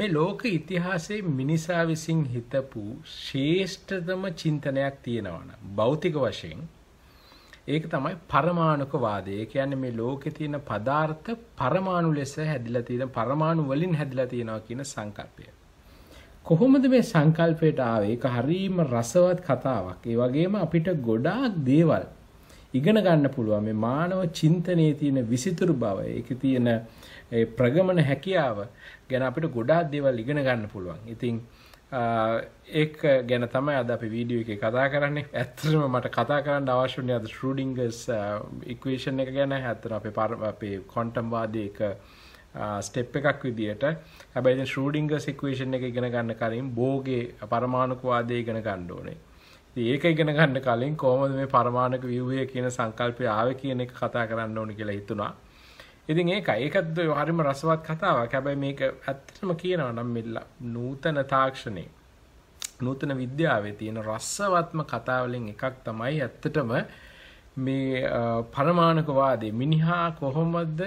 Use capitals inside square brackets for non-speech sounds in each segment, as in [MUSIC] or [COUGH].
මේ ලෝක ඉතිහාසයේ මිනිසා විසින් හිතපු ශ්‍රේෂ්ඨතම චින්තනයක් තියෙනවනම් භෞතික වශයෙන් ඒක තමයි පරමාණුක වාදය. ඒ කියන්නේ මේ ලෝකේ තියෙන පදාර්ථ පරමාණු ලෙස හැදිලා තියෙන පරමාණු වලින් හැදිලා තියෙනවා කියන සංකල්පය. කොහොමද මේ සංකල්පයට ආවේ? ඒක හරීම රසවත් කතාවක්. ඒ වගේම අපිට ගොඩාක් දේවල් ඉගෙන ගන්න පුළුවන් මේ මානව චින්තනයේ තියෙන විසිතුරු බව ඒකේ තියෙන ප්‍රගමන හැකියාව ගැන අපිට ගොඩාක් දේවල් ඉගෙන ගන්න පුළුවන්. ඉතින් ඒක ගැන තමයි අද අපි වීඩියෝ එකේ කතා කරන්නේ. ඇත්තටම මට කතා කරන්න අවශ්‍ය වුණේ අද ශ්‍රූඩින්ගර්ස් ඉක්වේෂන් එක ගැන. ඇත්තට අපේ අපේ ක්වොන්ටම් වාදයේ එක ස්ටෙප් එකක් විදියට. හැබැයි ඉතින් ශ්‍රූඩින්ගර්ස් ඉක්වේෂන් එක ඉගෙන ගන්න කලින් බෝගේ පරමාණුක වාදය ඉගෙන ගන්න ඕනේ. ඒක ඉගෙන ගන්න කලින් කොහොමද මේ පරමාණක ව්‍යුහය කියන සංකල්පය ආවේ කියන එක කතා කරන්න ඕනේ කියලා හිතුණා. ඉතින් ඒක ඒකත් හරිම රසවත් කතාවක්. හැබැයි මේක ඇත්තටම කියනවා නම් මෙල්ල නූතන තාක්ෂණේ නූතන විද්‍යාවේ තියෙන රසවත්ම කතා වලින් එකක් තමයි ඇත්තටම මේ පරමාණුක වාදයේ මිනිහා කොහොමද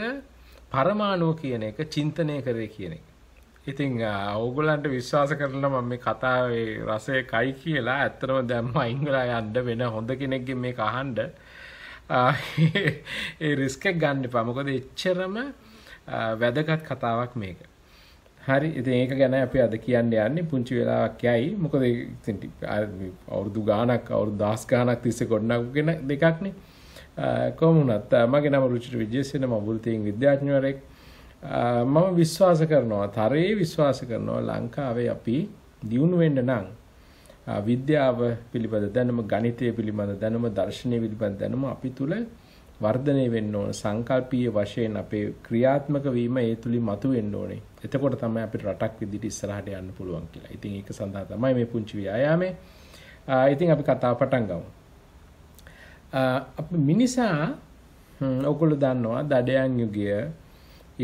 පරමාණුව කියන එක චින්තනය කරේ කියන එක. ඉතිං ඔවුගලන්ට විශ්වාස කරලා මම මේ කතාවේ රසය කයි කියලා ඇත්තටම දැම්ම ඉංගලා යන්න වෙන හොඳ කෙනෙක්ගෙන් මේ අහන්න ඒ රිස්ක් එක ගන්න එපා මොකද එච්චරම වැදගත් කතාවක් මේක. හරි ඉතින් ඒක ගැන අපි අද කියන්න යන්නේ පුංචි වෙලාවක් යයි මොකද ඉතින් අවුරුදු ගාණක් අවුරුදු දහස් ගාණක් තිස්සේ ගොඩනගෙන දෙකක්නේ කොහොම වුණත් මගේ නම රුචිත විජේසේන මම බුල්තියෙන් විද්‍යාඥවරයෙක් මම විශ්වාස කරනවා තරයේ විශ්වාස කරනවා ලංකාවේ අපි දියුණු වෙන්න නම් විද්‍යාව පිළිබඳ දැනුම ගණිතය පිළිබඳ දැනුම දර්ශනය පිළිබඳ දැනුම අපි තුල වර්ධනය වෙන්න ඕන සංකල්පීය වශයෙන් අපේ ක්‍රියාත්මක වීම ඒ තුලින් මතුවෙන්න ඕනේ. එතකොට තමයි අපිට රටක් විදිහට ඉස්සරහට යන්න පුළුවන් කියලා. ඉතින් ඒක සඳහා තමයි මේ පුංචි ව්‍යායාමය. ඉතින් අපි කතාව පටන් ගමු. අපි මිනිසා ඔගොල්ලෝ දන්නවා දඩයන් යුගය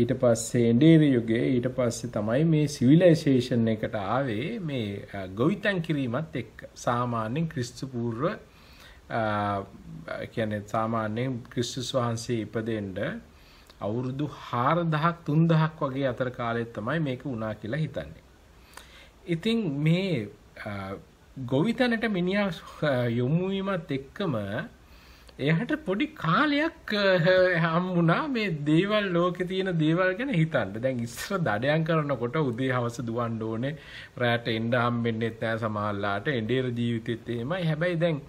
ඊට පස්සේ එන්ඩේර යුගයේ ඊට පස්සේ තමයි මේ සිවිලයිසේෂන් එකට ආවේ මේ ගොවිතැන් කිරීමත් එක් සාමාන්‍යෙන් ක්‍රිස්තුපූර්ව කියැනෙ සාමාන්‍යයෙන් ක්‍රිස්ටුස් වහන්සේ ඉපදෙන්ට අවුරුදු හාරදහක් තුන්දහක් වගේ අතර කාලෙත් තමයි මේක උනා කියලා හිතන්නේ. ඉතින් මේ ගොවිතැනට මිනිියා යොමුවීමත් එක්කම එයාට පොඩි කාලයක් හම්බුණා මේ දේවල් ලෝකේ තියෙන දේවල් ගැන හිතන්න. දැන් ඉස්සර දඩයන් කරනකොට උදේ හවස දුවන්න ඕනේ. රැට එන්න හම්බෙන්නෙත් නෑ සමහරලාට. එඬේර ජීවිතෙත් එහෙමයි. හැබැයි දැන්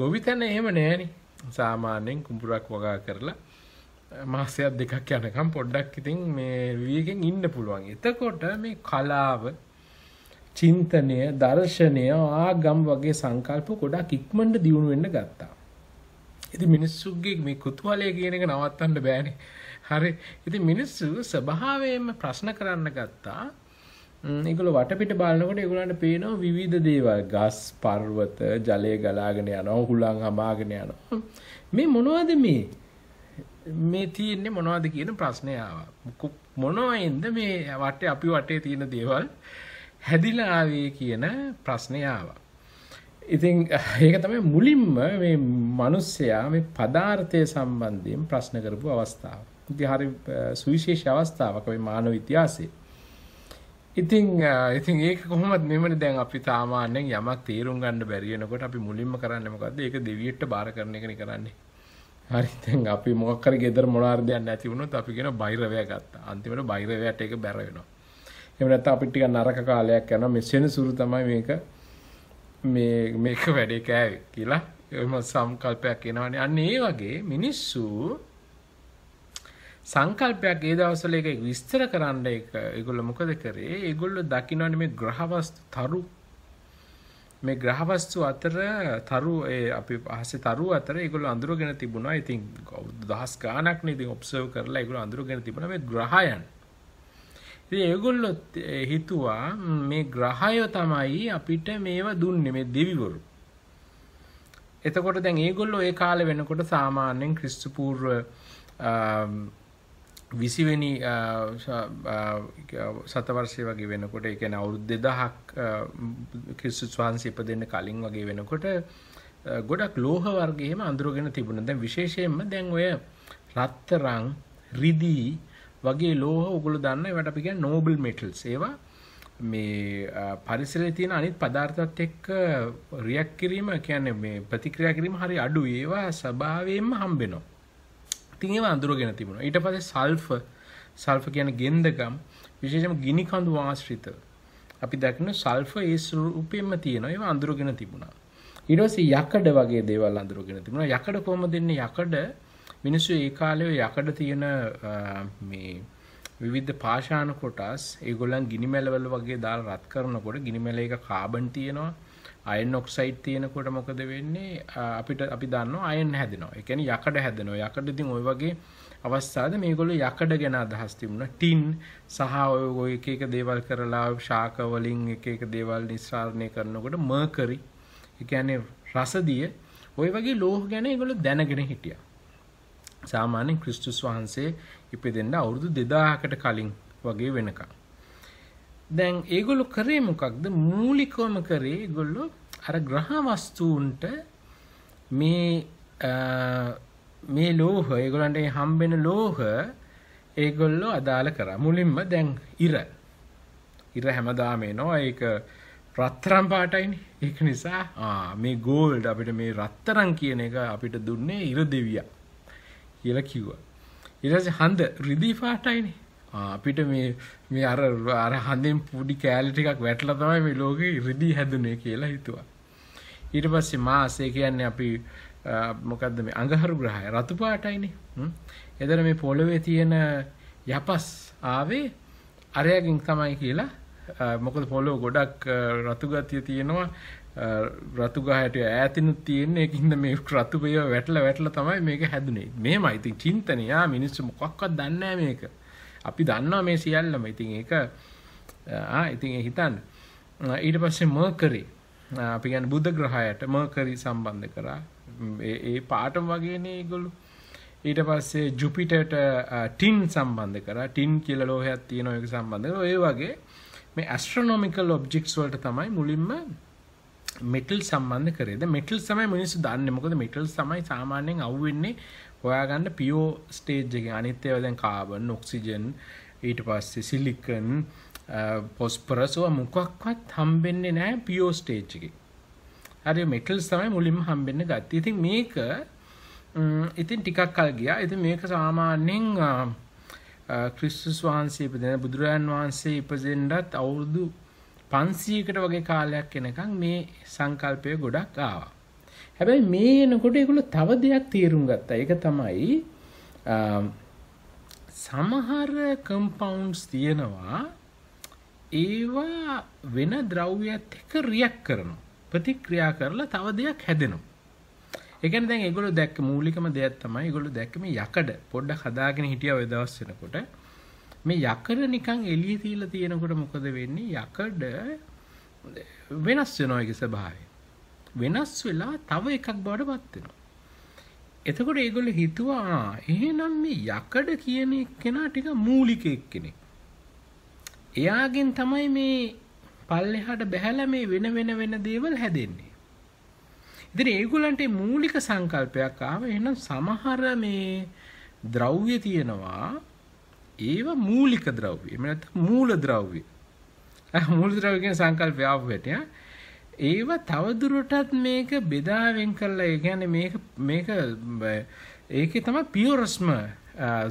ගොවිතැන එහෙම නෑනේ. සාමාන්‍යයෙන් කුඹුරක් වගා කරලා මාසයක් දෙකක් යනකම් පොඩ්ඩක් ඉතින් මේ විවේකයෙන් ඉන්න පුළුවන්. එතකොට මේ කලාව, චින්තනය, දර්ශනය, ආගම් වගේ සංකල්ප ගොඩක් ඉක්මනට දියුණු වෙන්න ගත්තා. ඉති මිනිස්සුගේ මේ කුතුහලය කියන එක නවත්තන්න බෑන හරි ඉති මිනිස්සු ස්වභාවයෙන්ම ප්‍රශ්න කරන්න ගත්තා එකල වටපිට බලන්නකොට ඒගොල්ලන්ට පේනවා විවිධ දේවල් ගස් පර්වත ජලය ගලාගෙන යනවා හුලං හමාගෙන යනවා මේ මොනවද මේ මේ තියෙන්නේ මොනවද කියන ප්‍රශ්නය ආවා මොනවයින්ද මේ වටේ අපි වටේ තියෙන දේවල් හැදිලා ආවේ කියන ප්‍රශ්නය ආවා ඉතින් ඒක තමයි මුලින්ම මේ මනුස්සයා මේ පදාර්ථය සම්බන්ධයෙන් ප්‍රශ්න කරපු අවස්ථාව. ඉතින් හරි සුවිශේෂී අවස්ථාවක් මේ මානව ඉතිහාසයේ. ඉතින් ඉතින් ඒක කොහොමද මෙමනේ දැන් අපි සාමාන්‍යයෙන් යමක් තීරුම් ගන්න බැරි වෙනකොට අපි මුලින්ම කරන්නේ මොකද්ද? ඒක දෙවියෙක්ට බාර කරන එකනේ කරන්නේ. හරි දැන් අපි මොකක් කර ගෙදර මොනාර දෙයක් නැති වුණොත් අපි කියන බයිරවැය ගත්තා. අන්තිමට බයිරවැයට ඒක බැර වෙනවා. එහෙම නැත්නම් අපි ටික නරක කාලයක් යනවා. මෙසෙන සුරු තමයි මේක මේ මේක වැඩේ කෑවේ කියලා එම සංකල්පයක් එනවනේ. අන්න ඒ වගේ මිනිස්සු සංකල්පයක් ඒ දවස්වල ඒක විස්තර කරන්න ඒක ඒගොල්ලෝ මොකද කරේ? ඒගොල්ලෝ දකින්නනේ මේ ග්‍රහවස්තු තරු මේ ග්‍රහවස්තු අතර තරු ඒ අපි අහසේ තරු අතර ඒගොල්ලෝ අඳුරගෙන තිබුණා. ඉතින් දහස් ගාණක් නේ ඉතින් ඔබ්සර්ව් කරලා ඒගොල්ලෝ අඳුරගෙන තිබුණා මේ ග්‍රහයන්. ඉතින් ඒගොල්ලොත් හිතුවා මේ ග්‍රහයෝ තමයි අපිට මේව දුන්නේ මේ දෙවිවරු. එතකොට දැන් ඒගොල්ලෝ ඒ කාලේ වෙනකොට සාමාන්‍යයෙන් ක්‍රිස්තු පූර්ව 20 වෙනි සතවර්ෂය වගේ වෙනකොට ඒ කියන්නේ අවුරුදු 2000ක් ක්‍රිස්තු වහන්සේ ඉපදෙන්න කලින් වගේ වෙනකොට ගොඩක් ලෝහ වර්ග එහෙම අඳුරගෙන තිබුණා. දැන් විශේෂයෙන්ම දැන් ඔය රත්තරන් රිදී වගේ ලෝහ ඔගොල්ලෝ දන්න ඒවට අපි කියන්නේ noble metals ඒවා මේ පරිසරයේ තියෙන අනිත් පදාර්ථات එක්ක රියැක්ට් කිරීම කියන්නේ මේ ප්‍රතික්‍රියා කිරීම හරි අඩුයි ඒවා ස්වභාවයෙන්ම හම්බෙනවා. ඉතින් ඒවා අඳුරගෙන තිබුණා. ඊට පස්සේ සල්ෆර් සල්ෆර් කියන්නේ ගෙන්දගම් විශේෂයෙන්ම ගිනි කඳු ආශ්‍රිත අපි දකින්න සල්ෆර් ඒ ස්වරූපයෙන්ම තියෙනවා. ඒවා අඳුරගෙන තිබුණා. ඊට පස්සේ යකඩ වගේ දේවල් අඳුරගෙන තිබුණා. යකඩ කොහොමද දෙන්නේ? යකඩ මිනිස්සු ඒ කාලය යකඩ තියෙන මේ විවිධ පාශාන කොටස් ඒගොල්ලන් ගිනිමැලවල වගේ දාල් රත් කරනකොට ගිනිමැල එක කාබන් තියෙනවා අයන් ඔක්සයිට් තියෙනකොට මොකද වෙන්නේ අපිට අපි දන්න අයන් හැදෙනවා එකන යකඩ හැදෙනවා යකඩඉතින් ඔය වගේ අවස්ථාද මේගොල යකඩ ගැෙන අදහස් තිබුණ ටින් සහ ඔය ඔය එක එක දේවල් කරලා ශාකවලින් එක එක දේවල් නිස්සාරණය කරනකොට මර්කරි එකන රසදිය ඔය වගේ ලෝහ ගැන ගොල දැනගෙන හිටියා සාමාන්‍යෙන් ක්‍රිස්තුස් වහන්සේ ඉපදෙන්න අවුරුදු දෙදාහකට කලින් වගේ වෙනකම්. දැන් ඒගොල්ලු කරේ මොකක්ද මූලිකවම කරේ ගොල්ලු අර ග්‍රහවස්තුූන්ට මේ මේ ලෝහ ඒගොලන්ට හම්බෙන ලෝහ ඒගොල්ලෝ අදාළ කර මුලින්ම දැන් ඉර ඉර හැමදාමේ නො ඒක රත්තරම් පාටයින ඒක නිසා මේ ගෝල්ඩ් අපිට මේ රත්තරං කියන එක අපිට දුන්නේ ඉර දෙවියා කියලා කිව්වා. ඊට පස්සේ හඳ රිදී පාටයිනේ. අපිට මේ මේ අර අර හඳෙන් පුඩි කෑලි ටිකක් වැටලා තමයි මේ ලෝකෙ රිදී හැදුනේ කියලා හිතුවා. ඊට පස්සේ මාස් ඒ කියන්නේ අපි මොකද්ද මේ අඟහරු ග්‍රහය රතු පාටයිනේ. එතන මේ පොළවේ තියෙන යපස් ආවේ අරයකින් තමයි කියලා මොකද පොළොව ගොඩක් රතු ගතිය තියෙනවා රතුගහට ඇතිනුත් තියෙන්නේ එකින්ද මේ රතුපය වැටල වැටල තමයි මේක හැදුනේ මේ මයිති චින්තනයා මිනිස්සු මොකක්වත් දන්නෑ මේක අපි දන්නවා මේ සියල්ලම ඉතින් ඒක ඉතින් හිතන්න ඊට පස්සේ මර්කරි අපි ගැන බුද්ධ ග්‍රහයට මර්කරි සම්බන්ධ කරා ඒ පාටම වගේනේ ගොලු ඊට පස්සේ ජුපිටට ටින් සම්බන්ධ කර ටින් කියල ලෝහයක් තියෙන ඔයක සම්බන්ධ ඒ වගේ මේ ඇස්ට්‍රනොමිකල් ඔබ්ජෙක්ස් වලට තමයි මුලින්ම මෙටල් සම්බන්ධ කරේද මෙටල් සමයි මිනිස්සු දන්න මොකද මෙටල් සමයි සාමාන්‍යයෙන් අව්වෙන්නේ හොයාගන්න පියෝ ස්ටේජ් එක අනිත්‍යව දැන් කාබන් ඔක්සිජන් ඊට පස්සේ සිලිකන් පොස්පරසුව මොකක්වත් හම්බෙන්නේ නෑ පියෝ ස්ටේජ් එක හරි මෙටල් සමයි මුලින්ම හම්බෙන්න ගත්ත ඉතින් මේක ඉතින් ටිකක් කල් ගියා ඉතින් මේක සාමාන්‍යයෙන් ක්‍රිස්තුස් වහන්සේ ඉපදෙන බුදුරජාන් වහන්සේ ඉපදෙන්නත් අවුරුදු 500කට වගේ කාලයක් එනකන් මේ සංකල්පය ගොඩක් ආවා. හැබැයි මේ එනකොට ඒගොල්ලෝ තව දෙයක් තීරුම් ගත්තා. ඒක තමයි සමහර කම්පවුන්ඩ්ස් තියෙනවා ඒවා වෙන ද්‍රව්‍යත් එක්ක රියැක්ට් කරනවා. ප්‍රතික්‍රියා කරලා තව දෙයක් හැදෙනවා. ඒ කියන්නේ දැන් ඒගොල්ලෝ දැක්ක මූලිකම දෙයක් තමයි ඒගොල්ලෝ දැක්ක මේ යකඩ පොඩ්ඩක් හදාගෙන හිටියා ওই දවස් වෙනකොට. මේ යකඩ නිකන් එළිය තියලා තියෙනකොට මොකද වෙන්නේ යකඩ වෙනස් වෙනවා ඒකේ ස්වභාවය. වෙනස් වෙලා තව එකක් බවට පත් වෙනවා. එතකොට ඒගොල්ලෝ හිතුවා එහෙනම් මේ යකඩ කියන කෙනා ටික මූලික කෙනෙක්. එයාගෙන් තමයි මේ පල්ලෙහාට බැහැලා මේ වෙන වෙන වෙන දේවල් හැදෙන්නේ. ඉතින් ඒගොල්ලන්ට මූලික සංකල්පයක් ආව එහෙනම් සමහර මේ ද්‍රව්‍ය තියෙනවා ඒවා මූලික ද්‍රව්‍ය. එහෙම නැත්නම් මූල ද්‍රව්‍ය. [LAUGHS] මූල ද්‍රව්‍ය කියන්නේ සංකල්පය ආවට ඒව තවදුරටත් මේක බෙදාවෙන් කරලා ඒ කියන්නේ මේක මේක ඒකේ තමයි පියොරස්ම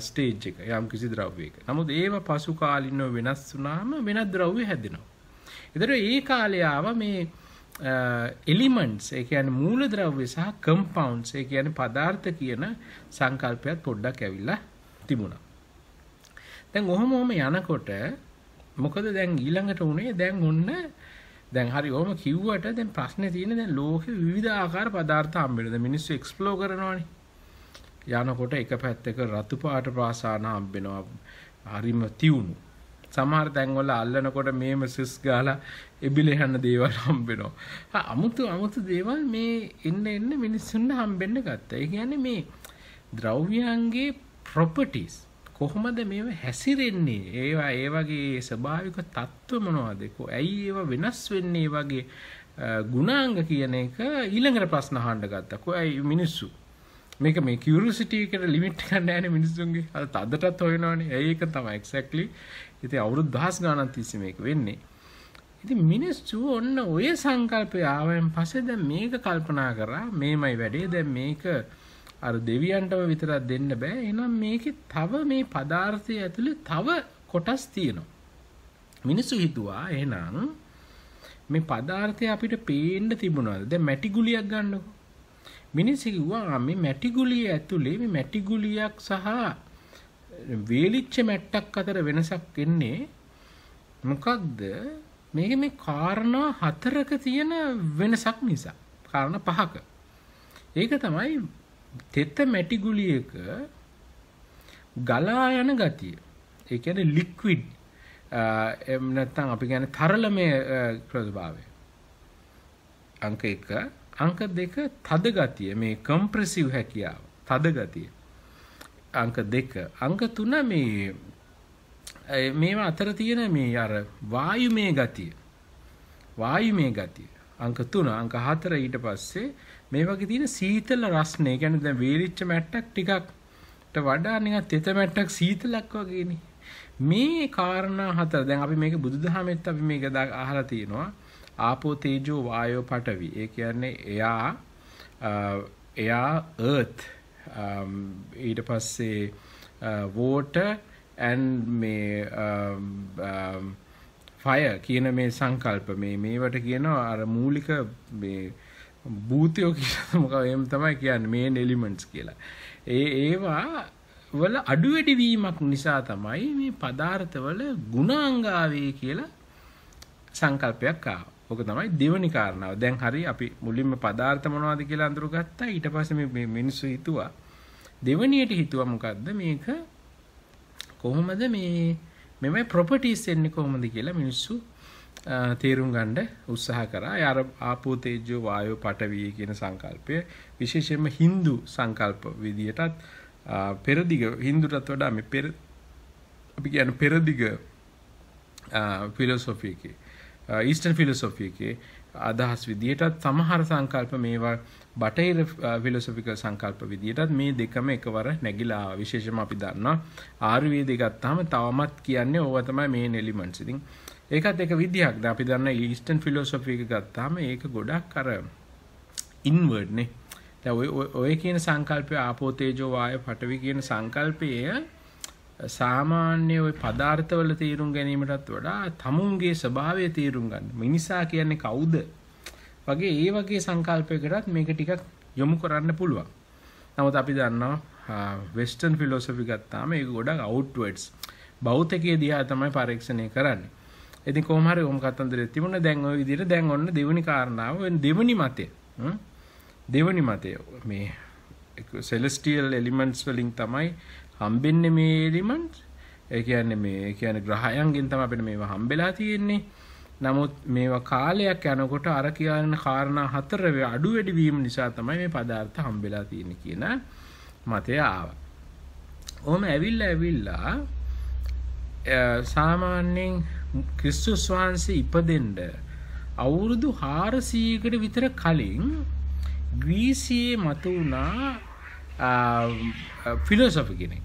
ස්ටේජ් එක යම් කිසි ද්‍රව්‍යයක. නමුත් ඒව පසු කාලිනව වෙනස් වුණාම වෙනත් ද්‍රව්‍ය හැදෙනවා. ඒතර ඒ කාලේ ආව මේ එලිමන්ට්ස් ඒ කියන්නේ මූලද්‍රව්‍ය සහ කම්පවුන්ඩ්ස් ඒ කියන්නේ පදාර්ථ කියන සංකල්පයත් පොඩ්ඩක් ඇවිල්ලා තිබුණා. දැන් ඔහම ඔහම යනකොට මොකද දැන් ඊළඟට උනේ දැන් ඔන්න දැන් හරි ඔහම කිව්වට දැන් ප්‍රශ්නේ තියෙන්නේ දැන් ලෝකෙ විවිධ ආකාර පදාර්ථ හම්බෙනවා. දැන් මිනිස්සු එක්ස්ප්ලෝර් කරනවානේ. යනකොට එක පැත්තක රතු පාට පාසාන හම්බෙනවා. හරිම තියුණු. සමහර තැන්වල අල්ලනකොට මේම සිස් ගාලා එබිලේ යන දේවල් හම්බෙනවා. අමුතු අමුතු දේවල් මේ එන්න එන්න මිනිස්සුන්ට හම්බෙන්න ගත්තා. ඒ කියන්නේ මේ ද්‍රව්‍යයන්ගේ properties කොහොමද මේව හැසිරෙන්නේ ඒවා ඒ වගේ ස්වභාවික තත්ත්ව මොනවදකෝ ඇයි ඒව වෙනස් වෙන්නේ වගේ ගුණාංග කියන එක ඊළඟට ප්‍රශ්න අහන්න ගත්තා කොයි මිනිස්සු මේක මේ කියවරසිටි එකට ලිමිට් කරන්න ෑන මිනිස්සුන්ගේ අ අදටත් හොයනවානේ ඒක තම එක්සැක්ලි ඉති අවුරුදු දහස් ගානන් තිස්ස මේක වෙන්නේ ඉති මිනිස්සු ඔන්න ඔය සංකල්පය ආවයෙන් පසේ ද මේක කල්පනා කරා මේමයි වැඩේ දැ මේක අර දෙවියන්ටම විතරක් දෙන්න බෑ. එහෙනම් මේකේ තව මේ පදාර්ථය ඇතුලේ තව කොටස් තියෙනවා. මිනිස්සු හිතුවා එහෙනම් මේ පදාර්ථය අපිට පේන්න තිබුණාද? දැන් මැටි ගුලියක් ගන්නකො. මිනිස්සු කිව්වා මේ මැටි ගුලිය ඇතුලේ මේ මැටි ගුලියක් සහ වේලිච්ච මැට්ටක් අතර වෙනසක් එන්නේ මොකක්ද? මේකේ මේ කාරණා හතරක තියෙන වෙනසක් නිසා. කාරණා පහක. ඒක තමයි තෙත මැටි ගුලියක ගලා යන ගතිය. ඒ කියන්නේ ලික්විඩ් එම් නැත්නම් අපි කියන්නේ තරලමය ප්‍රභාවය. අංක 1 අංක 2 තද ගතිය මේ කම්ප්‍රෙසිව් හැකියාව. තද ගතිය. අංක 2 අංක 3 මේ මේවා අතර තියෙන මේ අර වායුමය ගතිය. වායුමය ගතිය. අංක 3 අංක 4 ඊට පස්සේ මේ වගේ තියෙන සීතල රස්නේ කියන්නේ දැන් වේලිච්ච මැට්ටක් ටිකක්ට වඩා නිකන් තෙත මැට්ටක් සීතලක් වගේනේ මේ කාරණා හතර දැන් අපි මේක බුදුදහමෙත් අපි මේක අහලා තියෙනවා ආපෝ තේජෝ වායෝ පඨවි ඒ කියන්නේ එයා එයා earth ඊට පස්සේ water and මේ fire කියන මේ සංකල්ප මේ මේවට කියනවා අර මූලික මේ භූතයෝ කියලා මොකක් එහෙම තමයි කියන්නේ මේන් එලිමන්ට්ස් කියලා. ඒ ඒවා වල අඩු වැඩි වීමක් නිසා තමයි මේ පදාර්ථවල ගුණාංගාවේ කියලා සංකල්පයක් ආවා. ඕක තමයි දෙවෙනි කාරණාව. දැන් හරි අපි මුලින්ම පදාර්ථ මොනවද කියලා අඳුරගත්තා. ඊට පස්සේ මේ මිනිස්සු හිතුවා දෙවෙනියට හිතුවා මොකද්ද මේක කොහොමද මේ මෙමේ ප්‍රොපර්ටිස් එන්නේ කොහොමද කියලා මිනිස්සු තේරුම් ගණ්ඩ උත්සාහ කරා අර ආපෝතේජෝ වායෝ පටවී කියන සංකල්පය විශේෂයෙන්ම හින්දු සංකල්ප විදියටත් පෙරදිග හින්දුටත් වඩා මේ පෙර අපි කියන පෙරදිග ෆිලොසොෆි එකේ ඊස්ටර්න් ෆිලොසොෆි එකේ අදහස් විදියටත් සමහර සංකල්ප මේවා බටහිර ෆිලොසොෆිකල් සංකල්ප විදියටත් මේ දෙකම එකවර නැගිලා විශේෂම අපි දන්නවා ආර්යවේදේ ගත්තාම තවමත් කියන්නේ ඕවා තමයි මේන් එලිමන්ට්ස්. ඉතින් ඒකත් එක විදිහක් ද අපි දන්න ඊස්ටන් ෆිලෝසොෆි එක ගත්තාම ඒක ගොඩක් අර ඉන්වර්ඩ් නේ දැන් ඔය කියන සංකල්පය ආපෝ තේජෝ වායෝ පඨවි කියන සංකල්පය සාමාන්‍ය ওই පදාර්ථවල තීරුම් ගැනීමටත් වඩා තමුන්ගේ ස්වභාවය තීරුම් ගන්න. මිනිසා කියන්නේ කවුද? වගේ ඒ වගේ සංකල්පයකටත් මේක ටිකක් යොමු කරන්න පුළුවන්. නමුත් අපි දන්නවා වෙස්ටර්න් ෆිලොසොෆි ගත්තාම ඒක ගොඩක් අවුට්වර්ඩ්ස්. භෞතිකයේ දිහා තමයි පරීක්ෂණය කරන්නේ. ඉතින් කොහොම හරි ඕම කතන්දරේ තිබුණා දැන් ওই විදිහට දැන් ඔන්න දෙවෙනි කාරණාව දෙවෙනි මතය දෙවෙනි මතය මේ සෙලෙස්ටියල් එලිමන්ට්ස් වලින් තමයි හම්බෙන්නේ මේ එලිමන්ට්ස් ඒ කියන්නේ මේ ඒ කියන්නේ ග්‍රහයන්ගෙන් තමයි අපිට මේවා හම්බෙලා තියෙන්නේ නමුත් මේවා කාලයක් යනකොට අර කියන කාරණා හතර අඩු වැඩි වීම නිසා තමයි මේ පදාර්ථ හම්බෙලා තියෙන්නේ කියන මතය ආවා. ඔහොම ඇවිල්ලා ඇවිල්ලා සාමාන්‍යයෙන් ක්‍රිස්තුස් වහන්සේ ඉපදෙන්ඩ අවුරුදු හාරසීකට විතර කලින් ග්‍රීසියේ මතු වුණා ෆිලෝසොප කෙනෙක්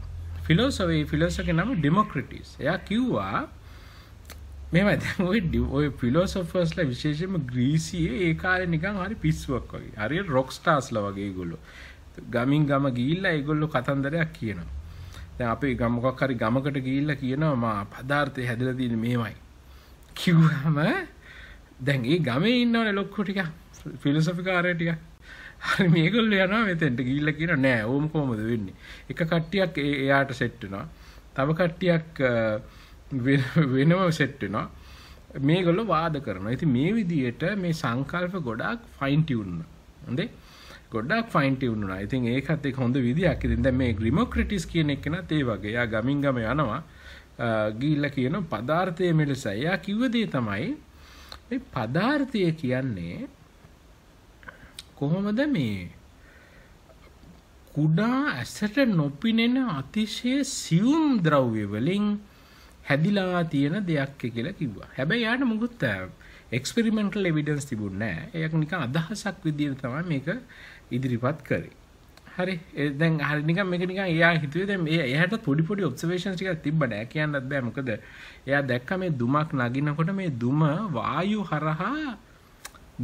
ෆිලෝසොවේ ෆිලෝසක නම ඩෙමොක්‍රටිස් එයා කිව්වා මෙම ඔය ෆිලෝසොෆස්ල විශේෂම ග්‍රීසියේ ඒකාර නිකං හරි පිස්ුවක් වගේ හරි රොක්ස්ටාස්ල වගේ ගොල්ලු ගමින් ගම ගිල්ලා ඒගොල්ලු කතන්දරයක් කියනවා දැන් අපි ගමකක් හරි ගමකට ගිහිල්ලා කියනවා මා පදාර්ථය හැදලා තියෙන්නේ මේමයි කිව්වම දැන් ඒ ගමේ ඉන්නවනේ ලොක්කෝ ටික ෆිලොසොෆි කාරය ටික හරි මේගොල්ලෝ යනවා මෙතෙන්ට ගිහිල්ලා කියනවා නෑ ඕම කොහමද වෙන්නේ එක කට්ටියක් එයාට සෙට් වෙනවා තව කට්ටියක් වෙනම සෙට් වෙනවා මේගොල්ලෝ වාද කරනවා. ඉතින් මේ විදිහට මේ සංකල්ප ගොඩාක් ෆයින් ටියුන් වෙනවා. හොඳේ ගොඩක් ෆයින්ටවුණා ඉතින් ඒකත් එක හොඳ විදියක් ඉතින් දැන් මේ ග්‍රිමොක්‍රටිස් කියන එක නත් ඒ වගේ යා ගමින් ගම යනවා ගිහිල්ලා කියන පදාර්ථය මෙලෙස යා කිව්ව දේ තමයි මේ පදාර්ථය කියන්නේ කොහොමද මේ කුඩා ඇසට නොපිනෙන අතිශය සියුම් ද්‍රව්‍ය වලින් හැදිලා තියෙන දෙයක් කියලා කිව්වා. හැබැයි යාට මොකුත් එක්ස්පෙරිමෙන්ටල් එවිඩන්ස් තිබුණේ නැහැ. ඒක නිකන් අදහසක් විදියට තමයි මේක ඉදිරිපත් කරේ හරි එදැන් හරිනික මේකනික යා හිතුවද මේ එයට පොඩි පොඩි ඔබ්සවේෂන් ටික තිබ්බට කියන්නත් බෑ මොකද එයා දැක්ක මේ දුමක් නගිනකොට මේ දුම වායු හරහා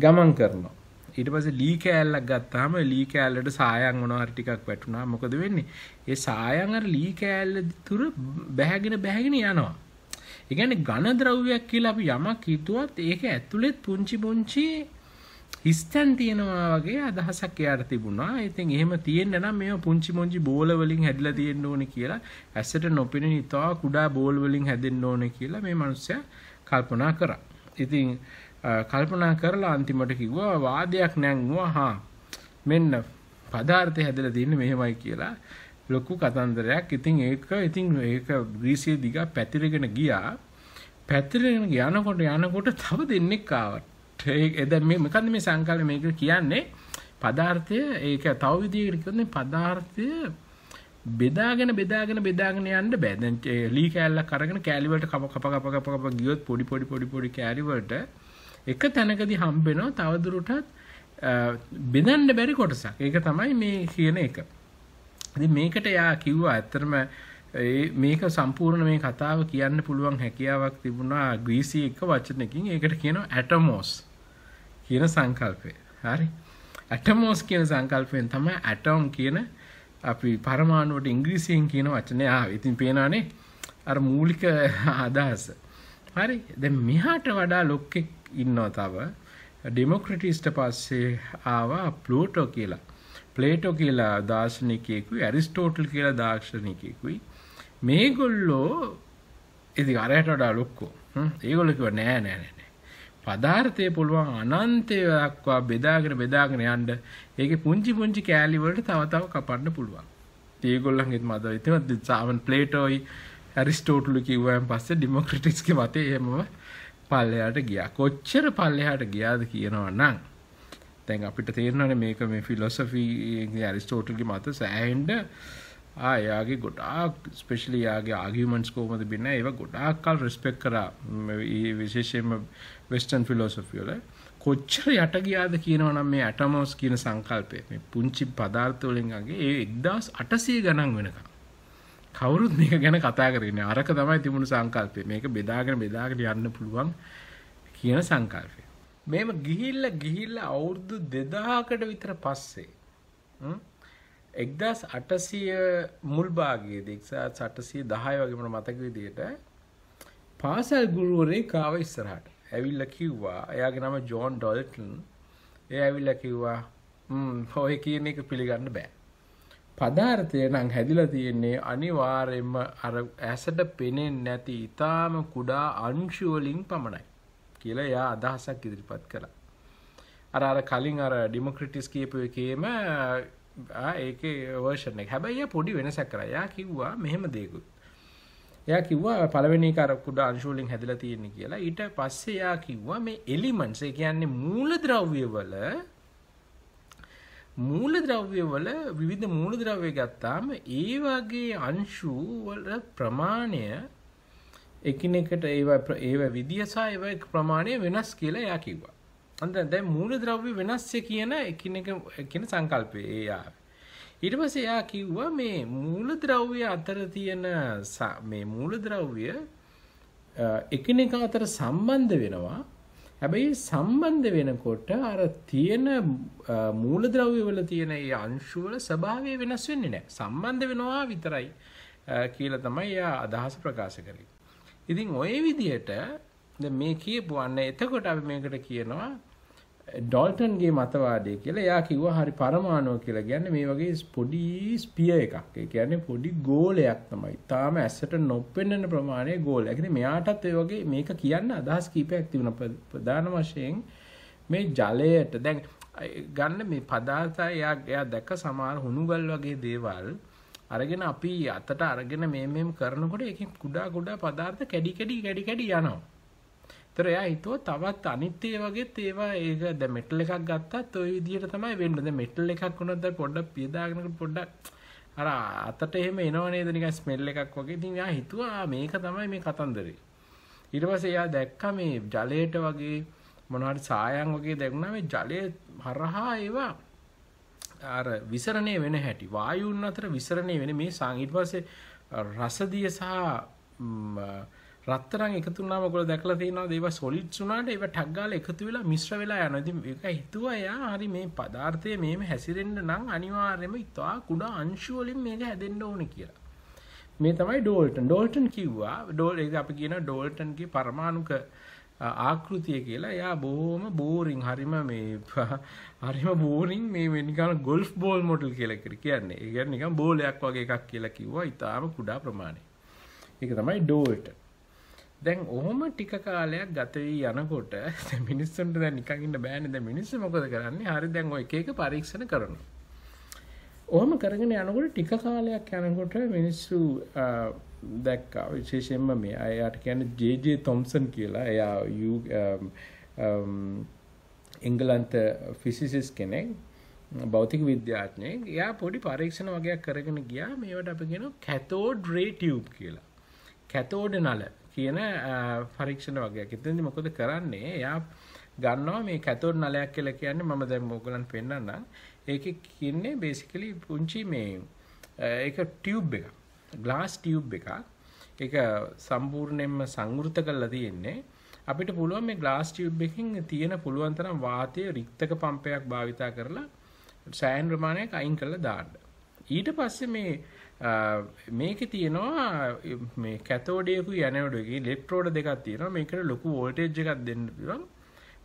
ගමන් කරනවා ඊට පස්සේ ලී කෑල්ලක් ගත්තාම ලී කෑල්ලට සායම් මොනවාරි ටිකක් වැටුණා මොකද වෙන්නේ ඒ සායම් අර ලී කෑල්ල තුර බැහැගෙන බැහැගෙන යනවා ඒ කියන්නේ ඝන ද්‍රව්‍යයක් කියලා අපි යමක් හිතුවත් ඒක ඇතුළෙත් පුංචි පුංචි හිස්තැන් තියෙනවා වගේ අදහසක් එයාට තිබුණා. ඉතින් එහෙම තියෙන්න නම් මේ පුංචි මොංචි බෝල වලින් හැදිලා තියෙන්න ඕනේ කියලා ඇසට නොපෙනෙන ඉතා කුඩා බෝල් වලින් හැදෙන්න ඕනේ කියලා මේ මිනිස්සයා කල්පනා කරා. ඉතින් කල්පනා කරලා අන්තිමට කිව්වා වාදයක් නැංගුවා හා මෙන්න පදාර්ථය හැදලා තියෙන්නේ මෙහෙමයි කියලා ලොකු කතන්දරයක්. ඉතින් ඒක ඉතින් ඒක ග්‍රීසියේ දිගා පැතිරගෙන ගියා. පැතිරගෙන යනකොට යනකොට තව දෙන්නෙක් ආවා. ඒ දැන් මේ මොකද්ද මේ සංකල්ප මේක කියන්නේ පදාර්ථය ඒක තව විදිහකට කියන්නේ පදාර්ථය බෙදාගෙන බෙදාගෙන බෙදාගෙන යන්න බෑ. දැන් ලී කෑල්ලක් අරගෙන කෑලි වලට කප කප කප කප කප ගියොත් පොඩි පොඩි පොඩි පොඩි කෑලි වලට එක තැනකදී හම්බෙනවා තව දුරටත් බෙදන්න බැරි කොටසක්. ඒක තමයි මේ කියන එක. ඉතින් මේකට යා කිව්වා ඇත්තටම මේක සම්පූර්ණ මේ කතාව කියන්න පුළුවන් හැකියාවක් තිබුණා ග්‍රීසි එක වචනකින්. ඒකට කියනවා ඇටමොස්. කියන සංකල්පය හරි ඇටමෝස් කියන සංකල්පයෙන් තමයි ඇටෝම් කියන අපි පරමාණුවට ඉංග්‍රීසියෙන් කියන වචනය ආව ඉතින් පේනවානේ අර මූලික අදහස හරි දැ මෙහාට වඩා ලොක්කෙක් ඉන්නවා තව ඩෙමොක්‍රටිස්ට පස්සේ ආවා ප්ලෝටෝ කියලා ප්ලේටෝ කියලා දාර්ශනිකයෙකුයි ඇරිස්ටෝටල් කියලා දාර්ශනිකයෙකුයි මේගොල්ලෝ ඉති අරයට වඩා ලොක්කෝ ඒගොල්ලකිව නෑ නෑනෑ පදාර්ථය පුළුවන් අනන්තය දක්වා බෙදාගෙන බෙදාගෙන යන්න ඒකේ පුංචි පුංචි කෑලි වලට තව තව කපන්න පුළුවන්. ඒගොල්ලන්ගෙත් මත ඉතින් සාමන් ප්ලේටෝයි ඇරිස්ටෝටලු කිව්වයන් පස්සේ ඩෙමොක්‍රටික්ස්ගේ මතය එහෙමම පල්ලෙහාට ගියා. කොච්චර පල්ලෙහාට ගියාද කියනවා නම් දැන් අපිට තේරෙනවානේ මේක මේ ෆිලොසොෆි ඇරිස්ටෝටල්ගේ මත සෑහෙන්න ආයාගේ ගොඩාක් ස්පෙෂලි යාගේ ආගියමන්ට්ස් කොහොමද බින්න ඒව ගොඩාක් කල් රෙස්පෙක්ට් කරා විශේෂයෙන්ම වෙස්ටර්න් ෆිලොසොෆි වල කොච්චර යට ගියාද කියනවා නම් මේ ඇටමොස් කියන සංකල්පය මේ පුංචි පදාර්ථ වලින් අගේ ඒ 1800 ගණන් වෙනකම් කවුරුත් මේක ගැන කතා කරන්නේ අරක තමයි තිබුණු සංකල්පය මේක බෙදාගෙන බෙදාගෙන යන්න පුළුවන් කියන සංකල්පය මේම ගිහිල්ලා ගිහිල්ලා අවුරුදු 2000කට විතර පස්සේ එක්දස් අටසය මුල්භාගේ දෙක්සාත් සටසය දහය වගේමට මතක විදියට පාසල් ගුරුවරේ කාව ඉස්සරහට ඇවිල්ල කිව්වා එයාගේ නම ජෝන් ඩොල්ටන් ඒ ඇවිල්ල කිව්වා හොය කියන එක පිළිගන්න බෑ පදාර්ථය නම් හැදිලා තියෙන්නේ අනිවාර්යෙන්ම අර ඇසට පෙනෙන්නේ නැති ඊටාම කුඩා අංශු වලින් පමණයි කියලා එයා අදහසක් ඉදිරිපත් කළා. අර අර කලින් අර ඩෙමොක්‍රටිස් කියපු එකේම ඒක වර්ෂණ එක හැබැයි පොඩි වෙනසක් කරා යා කිව්වා මෙහෙම දේකුත් එයා කිව්වා පළවෙනි එක අර කුඩ අංශු වලින් හැදලා තියෙන්නේ කියලා ඊට පස්සේ එයා කිව්වා මේ එලිමන්ට්ස් ඒ කියන්නේ මූලද්‍රව්‍ය වල මූලද්‍රව්‍ය වල විවිධ මූලද්‍රව්‍ය ගත්තාම ඒ වගේ අංශු වල ප්‍රමාණය එකිනෙකට ඒවා ඒවා විදිය සහ ඒවා ප්‍රමාණය වෙනස් කියලා එයා කිව්වා අන්ද දැ මූල ද්‍රව්‍ය වෙනස්ය කියන එකනක කියන සංකල්පය එයා. ඉට පස එයා කිව්වා මේ මූල ද්‍රව්‍ය අතර තියෙන මේ මූල ද්‍රව්‍ය එකනෙක අතර සම්බන්ධ වෙනවා හැබැයි සම්බන්ධ වෙනකොට අර තියෙන මූලද්‍රව්‍ය වල තියෙන ඒ අංශු වල ස්වභාවය වෙනස් වෙන්නේ නැහැ. සම්බන්ධ වෙනවා විතරයි කියලා තමයි එයා අදහස ප්‍රකාශ කරේ. ඉතින් ওই විදිහට දැන් මේ කියපුවානේ එතකොට අපි මේකට කියනවා ඩෝල්ටන්ගේ මතවාදය කියලා එයා කිව්වා හරි පරමාණුව කියලා කියන්නේ මේ වගේ පොඩි ස්පියර් එකක්. ඒ කියන්නේ පොඩි ගෝලයක් තමයි. තාම ඇස්සට නොපෙනෙන ප්‍රමාණයේ ගෝලයක්. ඉතින් මෙයාටත් ඒ වගේ මේක කියන්න අදහස් කීපයක් තිබුණා. ප්‍රධාන වශයෙන් මේ ජලයට දැන් ගන්න මේ පදාර්ථය එයා එයා දැක සමහර හුණුගල් වගේ දේවල් අරගෙන අපි අතට අරගෙන මේ මෙම් කරනකොට ඒකෙන් කුඩා කුඩා පදාර්ථ කැඩි කැඩි කැඩි කැඩි යනවා. තර එයා හිතුව තවත් අනිත් ඒ වගේත් ඒවා ඒක ද මෙටල් එකක් ගත්තත් ඔය විදිහට තමයි වෙන්නේ. දැන් මෙටල් එකක් වුණොත් දැන් පොඩ්ඩක් පියදාගෙනකට පොඩ්ඩක් අර අතට එහෙම එනව නේද නිකන් ස්මෙල් එකක් වගේ. ඉතින් එයා හිතුවා මේක තමයි මේ කතන්දරේ. ඊට පස්සේ එයා දැක්කා මේ ජලයට වගේ මොනවාට සායන් වගේ දැක්ුණා මේ ජලය හරහා ඒවා අර විසරණය වෙන හැටි වායුන් අතර විසරණය වෙන මේ සං ඊට පස්සේ රසදිය සහ රත්තරන් එකතු වුණාම ඔයගොල්ලෝ දැකලා තියෙනවා ඒවා සොලිඩ්ස් වුණාට ඒවා ටක් ගාලා එකතු වෙලා මිශ්‍ර වෙලා යනවා. ඉතින් ඒක හිතුවා එයා හරි මේ පදාර්ථය මේම හැසිරෙන්න නම් අනිවාර්යයෙන්ම ඉතා කුඩා අංශු වලින් මේක හැදෙන්න ඕනේ කියලා. මේ තමයි ඩෝල්ටන් ඩෝල්ටන් කිව්වා ඩෝල් එක අපි කියන ඩෝල්ටන්ගේ පරමාණුක ආකෘතිය කියලා එයා බොහොම බෝරිං හරිම මේ හරිම බෝරිං මේ නිකන් ගොල්ෆ් බෝල් මොඩල් කියලා කර කියන්නේ. ඒ කියන්නේ නිකන් බෝලයක් වගේ එකක් කියලා කිව්වා. ඊටාම කුඩා ප්‍රමාණයක්. ඒක තමයි ඩෝල්ටන්. දැන් ඔහොම ටික කාලයක් ගතවී යනකොට [LAUGHS] මිනිස්සුන්ට දැ නිකන්න බෑනද මිනිස්ස මොකද කරන්නේ හරි දැන් ඔය එකක පරීක්ෂණ කරන. ඕහම කරගෙන යනකොට ටික කාලයක් යනකොට මිනිස්සු දැක්කා විශේෂෙන්ම මේ අයට කියන්න ජජ තොම්සන් කියලා එයා එංගලන්ත ෆිසිසිස් කෙනෙක් බෞතික විද්‍යාත්නය යා පොඩි පරීක්ෂණ වගේයක් කරගෙන ගියා මේවට අපගෙන කැතෝඩ් රේටියව් කියලා කැතෝඩ නල කියන පරීක්ෂණ වගේ එතනදි මොකද කරන්නේ එයා ගන්නවා මේ කැතෝඩ් නලයක් කියලා කියන්නේ මම දැන් ඕගලන් පෙන්නන්නම් ඒකේ කියන්නේ බේසිකලි පුංචි මේ ඒක ටියුබ් එකක් ග්ලාස් ටියුබ් එකක් ඒක සම්පූර්ණයෙන්ම සංවෘත කරලා තියෙන්නේ අපිට පුළුවන් මේ ග්ලාස් ටියුබ් එකකින් තියෙන පුළුවන් තරම් වාතය රික්තක පම්පයක් භාවිතා කරලා සෑහන් ප්‍රමාණයක් අයින් කරලා දාන්න ඊට පස්සේ මේ මේක තියෙනවා මේ කැතෝඩයකු යනවඩගේ ලෙක්ට්‍රෝඩ දෙකක් තියෙනවා මේකට ලොකු වෝල්ටේජ් එකක් දෙන්න පුළුවන්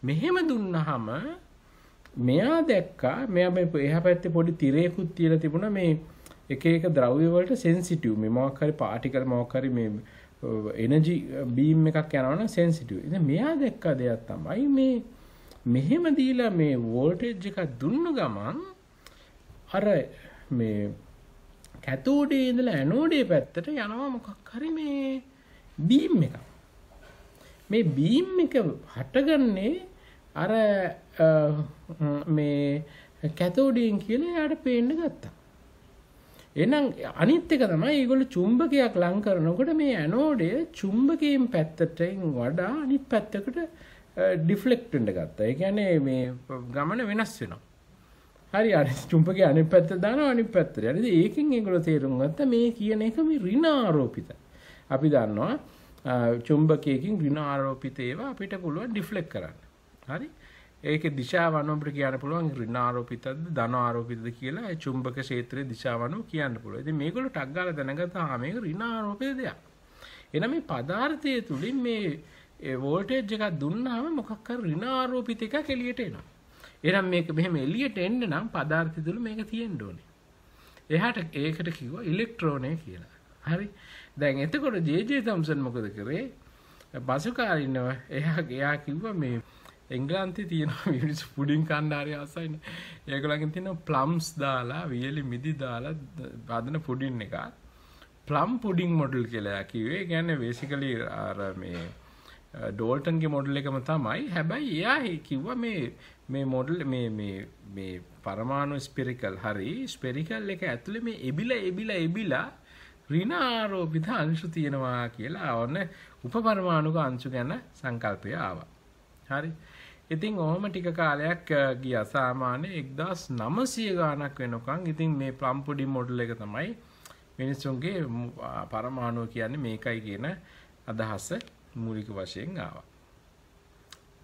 මෙහෙම දුන්නහම මෙයා දැක්කා මෙයා මේ එහ පැත්තේ පොඩි තිරයකුත් තියලා තිබුණ මේ එක එක ද්‍රව්‍යවලට සෙන්සිටිව් මේ මොක්හරි පාටිකල් මොක්හරි මේ එනජි බීම් එකක් යනවන සෙන්සිටිව් එ මෙයා දැක්කා දෙයක් තමයි මේ මෙහෙම දීලා මේ වෝල්ටේජ් එකක් දුන්නු ගමන් අර මේ කැතෝඩේ ඉඳලා ඇනෝඩේ පැත්තට යනවා මොකක් හරි මේ බීම් එක මේ බීම් එක හටගන්නේ අර මේ කැතෝඩීන් කියලා යාට පේන්න ගත්තා එනම් අනිත් එක තමයි ඒගොල්ල චුම්බකයක් ලං කරනකොට මේ ඇනෝඩය චුම්බකයෙන් පැත්තටෙන් වඩා අනිත් පැත්තකට ඩිෆ්ලෙක්ටෙන්ට ගත්තා ඒ කියන්නේ මේ ගමන වෙනස් වෙනවා හරි අර චුම්පක අනි පැත්ත දාන අනි පැත්තර ඇරිද ඒකින් ඒගොල තේරුම් ගත්ත මේ කියන එක මේ රිනාරෝපිත අපි දන්නවා චුම්බකයකින් රිනාරෝපිතේවා අපිට පුළුවන් ඩිෆ්ලෙක් කරන්න හරි ඒක දිශාවනොබට කියන්න පුළුවන් රිනාරෝපිතද ධනාරෝපිතද කියලා චුම්බක ශේත්‍රයේ දිශාවනෝ කියන්න පුළුවන්. ඉතින් මේගොල්ලෝ ටක් ගාලා දැනගත්තා මේක රිනාරෝපිත දෙයක්. එහෙනම් මේ පදාර්ථය තුලින් මේ වෝල්ටේජ් එකක් දුන්නාම මොකක් කර රිනාරෝපිත එකක් එළියට එනවා. එහෙනම් මේක මෙහෙම එළියට එන්න නම් පදාර්ථය තුල මේක තියෙන්න ඕනේ. එහාට ඒකට කිව්වා ඉලෙක්ට්‍රෝනය කියලා. හරි. දැන් එතකොට ජේ.ජේ. තොම්සන් මොකද කරේ? බසුකාරින්නව එයා ගියා කිව්වා මේ එංගලන්තේ තියෙන [LAUGHS] මිනිස්සු පුඩින් කණ්ඩායම අසයින. ඒගොල්ලන්ගෙන් තියෙන ප්ලම්ස් දාලා, වියලි මිදි දාලා හදන පුඩින් එකක්. ප්ලම් පුඩින් මොඩල් කියලා කිව්වේ. ඒ කියන්නේ බේසිකලි අර මේ ඩෝල්ටන්ගේ මොඩල් එකම තමයි. හැබැයි එයා කිව්වා මේ මේ මොඩල් මේ මේ මේ පරමාණු ස්පිරිකල් හරි ස්පෙරිකල් එක ඇතුළේ මේ එබිලා එබිලා එබිලා ඍණාරෝපිත අංශු තියෙනවා කියලා ඔන්න උපපරමාණුක අංශු ගැන සංකල්පය ආවා. හරි. ඉතින් ඔහොම ටික කාලයක් ගියා සාමාන්‍ය 1900 ගාණක් වෙනකන්. ඉතින් මේ ප්ලම් පුඩින් මොඩල් එක තමයි මිනිසුන්ගේ පරමාණු කියන්නේ මේකයි කියන අදහස මූලික වශයෙන් ආවා.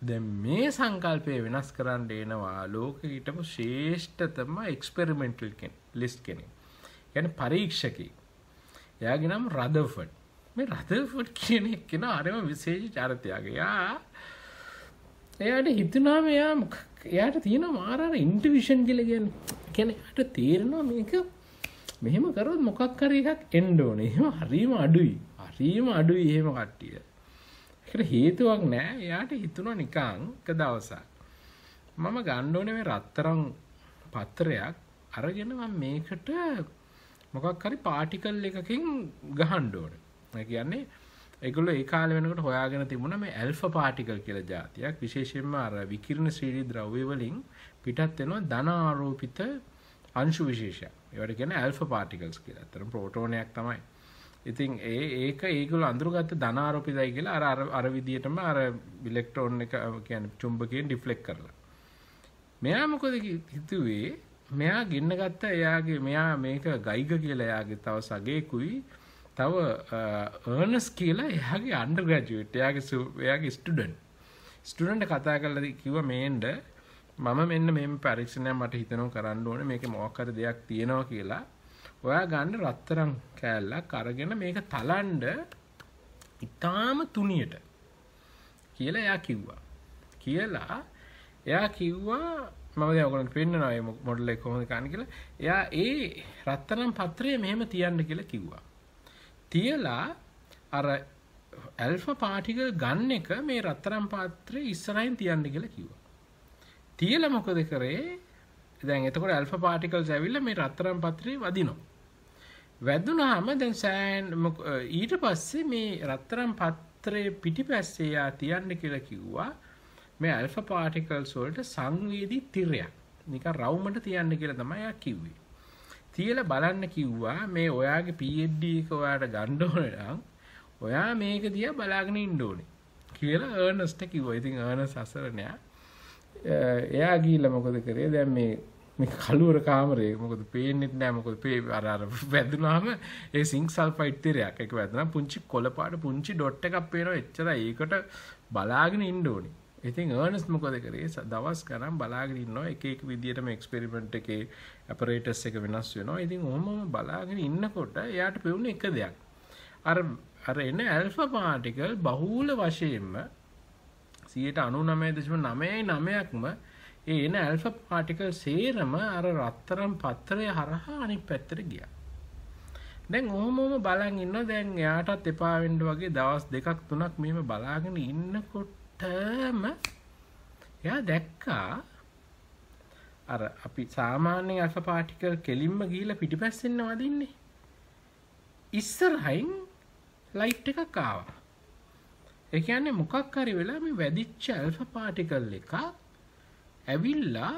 දැ මේ සංකල්පය වෙනස් කරන්න එනවා ලෝක හිටපු ශේෂ්ඨතම එක්ස්පෙරිමෙන්ටල්ෙන් ලිස්් කෙනෙ ගැන පරීක්ෂකි යාගෙනම් රදෆඩ් මේ රදෆඩ් කියනෙක් කෙන අරම විශේෂ චරිතයගයා එයාට හිතනාම එයා එයාට තියෙන මාරර ඉන්ටිවිෂන් කියල ගැන කැනට තේරෙනවා මේක මෙහෙම කරොත් මොකක් කර එකක් එන්ඩෝන එහම හරීම අඩුයි හරීම අඩුයි එහෙම කට්ටිය ඒකට හේතුවක් නැහැ. එයාට හිතුණා නිකන් එක දවසක් මම ගන්න ඕනේ මේ රත්තරන් පත්‍රයක් අරගෙන මම මේකට මොකක් හරි පාටිකල් එකකින් ගහන්න ඕනේ. ඒ කියන්නේ ඒගොල්ලෝ ඒ කාලේ වෙනකොට හොයාගෙන තිබුණා මේ ඇල්ෆා පාටිකල් කියලා જાතියක්. විශේෂයෙන්ම අර විකිරණ ශ්‍රේණි ද්‍රව්‍ය වලින් පිටත් වෙනවා ධන ආරෝපිත අංශු විශේෂයක්. ඒවට කියන්නේ ඇල්ෆා පාටිකල්ස් කියලා. අතන ප්‍රෝටෝනයක් තමයි. ඉතින් ඒ ඒක ඒගොල්ලෝ අඳුරගත්ත ධන ආරෝපිතයි කියලා අර අර අර විදියටම අර ඉලෙක්ට්‍රෝන එක කියන්නේ චුම්බකයෙන් ඩිෆ්ලෙක්ට් කරලා. මෙයා මොකද හිතුවේ? මෙයා ගින්න ගත්ත එයාගේ මෙයා මේක ගයිග කියලා එයාගේ තව සගේකුයි තව අර්නස් කියලා එයාගේ අන්ඩර් ග්‍රැජුවේට් එයාගේ එයාගේ ස්ටුඩන්ට්. ස්ටුඩන්ට් කතා කරලා කිව්වා මේන්ඩ මම මෙන්න මේ පරීක්ෂණයක් මට හිතනවා කරන්න ඕනේ මේකේ මොකක් හරි දෙයක් තියෙනවා කියලා ඔයා ගන්න රත්තරන් කෑල්ලක් අරගෙන මේක තලන්ඩ ඉතාම තුනියට කියලා එයා කිව්වා කියලා එයා කිව්වා මම ඔගලන් පෙන්න්න නය මොඩල කොහොද කන්න කියලා එයා ඒ රත්තරම් පත්‍රය මෙහෙම තියන්න කියලා කිව්වා තියලා අර ඇල්ෆ පාටිකල් ගන්න එක මේ රත්තරම් පාත්‍රය ඉස්සරයින් තියන්න කියලා කිව්වා තියල මොකද කරේ දැන් එතකොට ඇල්ෆ පාටිකල්ස් ඇවිල්ලා මේ රත්තරන් පත්‍රේ වදිනවා. වැදුනහම දැන් සෑන් ඊට පස්සේ මේ රත්තරන් පත්‍රයේ පිටිපස්සේ යා තියන්න කියලා කිව්වා. මේ ඇල්ෆ පාටිකල්ස් වලට සංවේදී තිරයක්. නිකන් රවුමට තියන්න කියලා තමයි යා කිව්වේ. තියලා බලන්න කිව්වා මේ ඔයාගේ PhD එක ඔයාට ගන්න ඕන නම් ඔයා මේක දිහා බලාගෙන ඉන්න ඕනේ කියලා අර්නස්ට කිව්වා. ඉතින් අර්නස් අසරණයා එයා ගිහිල්ලා මොකද කරේ දැන් මේ මේ කළුවර කාමරේ මොකද පේන්නෙත් නෑ මොකද පේ අර අර වැදුනාම ඒ සිංක් සල්ෆයිඩ් තිරයක් එක වැදුනා පුංචි කොළ පාට පුංචි ඩොට් එකක් පේනවා එච්චරයි ඒකට බලාගෙන ඉන්න ඕනේ. ඉතින් අර්නස් මොකද කරේ දවස් ගණන් බලාගෙන ඉන්නවා එක එක විදියටම එක්ස්පෙරිමන්ට් එකේ අපරේටර්ස් එක වෙනස් වෙනවා. ඉතින් ඔහොමම බලාගෙන ඉන්නකොට එයාට පෙවුනේ එක දෙයක්. අර අර එන ඇල්ෆා පාටිකල් බහූල වශයෙන්ම සියට අනු නමය දශම නමයයි නමයක්ම ඒ එන ඇල්ෆ පාටිකල් සේරම අර රත්තරම් පත්තරය හරහා අනික් පැත්තර ගිය දැන් ඕහොමෝම බලන් ඉන්න දැන් යාටත් එපාවෙන්ඩ වගේ දවස් දෙකක් තුනක් මෙම බලාගෙන ඉන්නකොටම එයා දැක්කා අර අපි සාමාන්‍ය ඇල්ෆ පාටිකල් කෙලින්ම ගීල පිටි පැස්සෙන්න වදින්නේ ඉස්සරහයින් ලයිට් එකක් ආවා ඒ කියන්නේ මොකක් හරි වෙලා මේ වැදිච්ච ඇල්ෆා පාටිකල් එකක් ඇවිල්ලා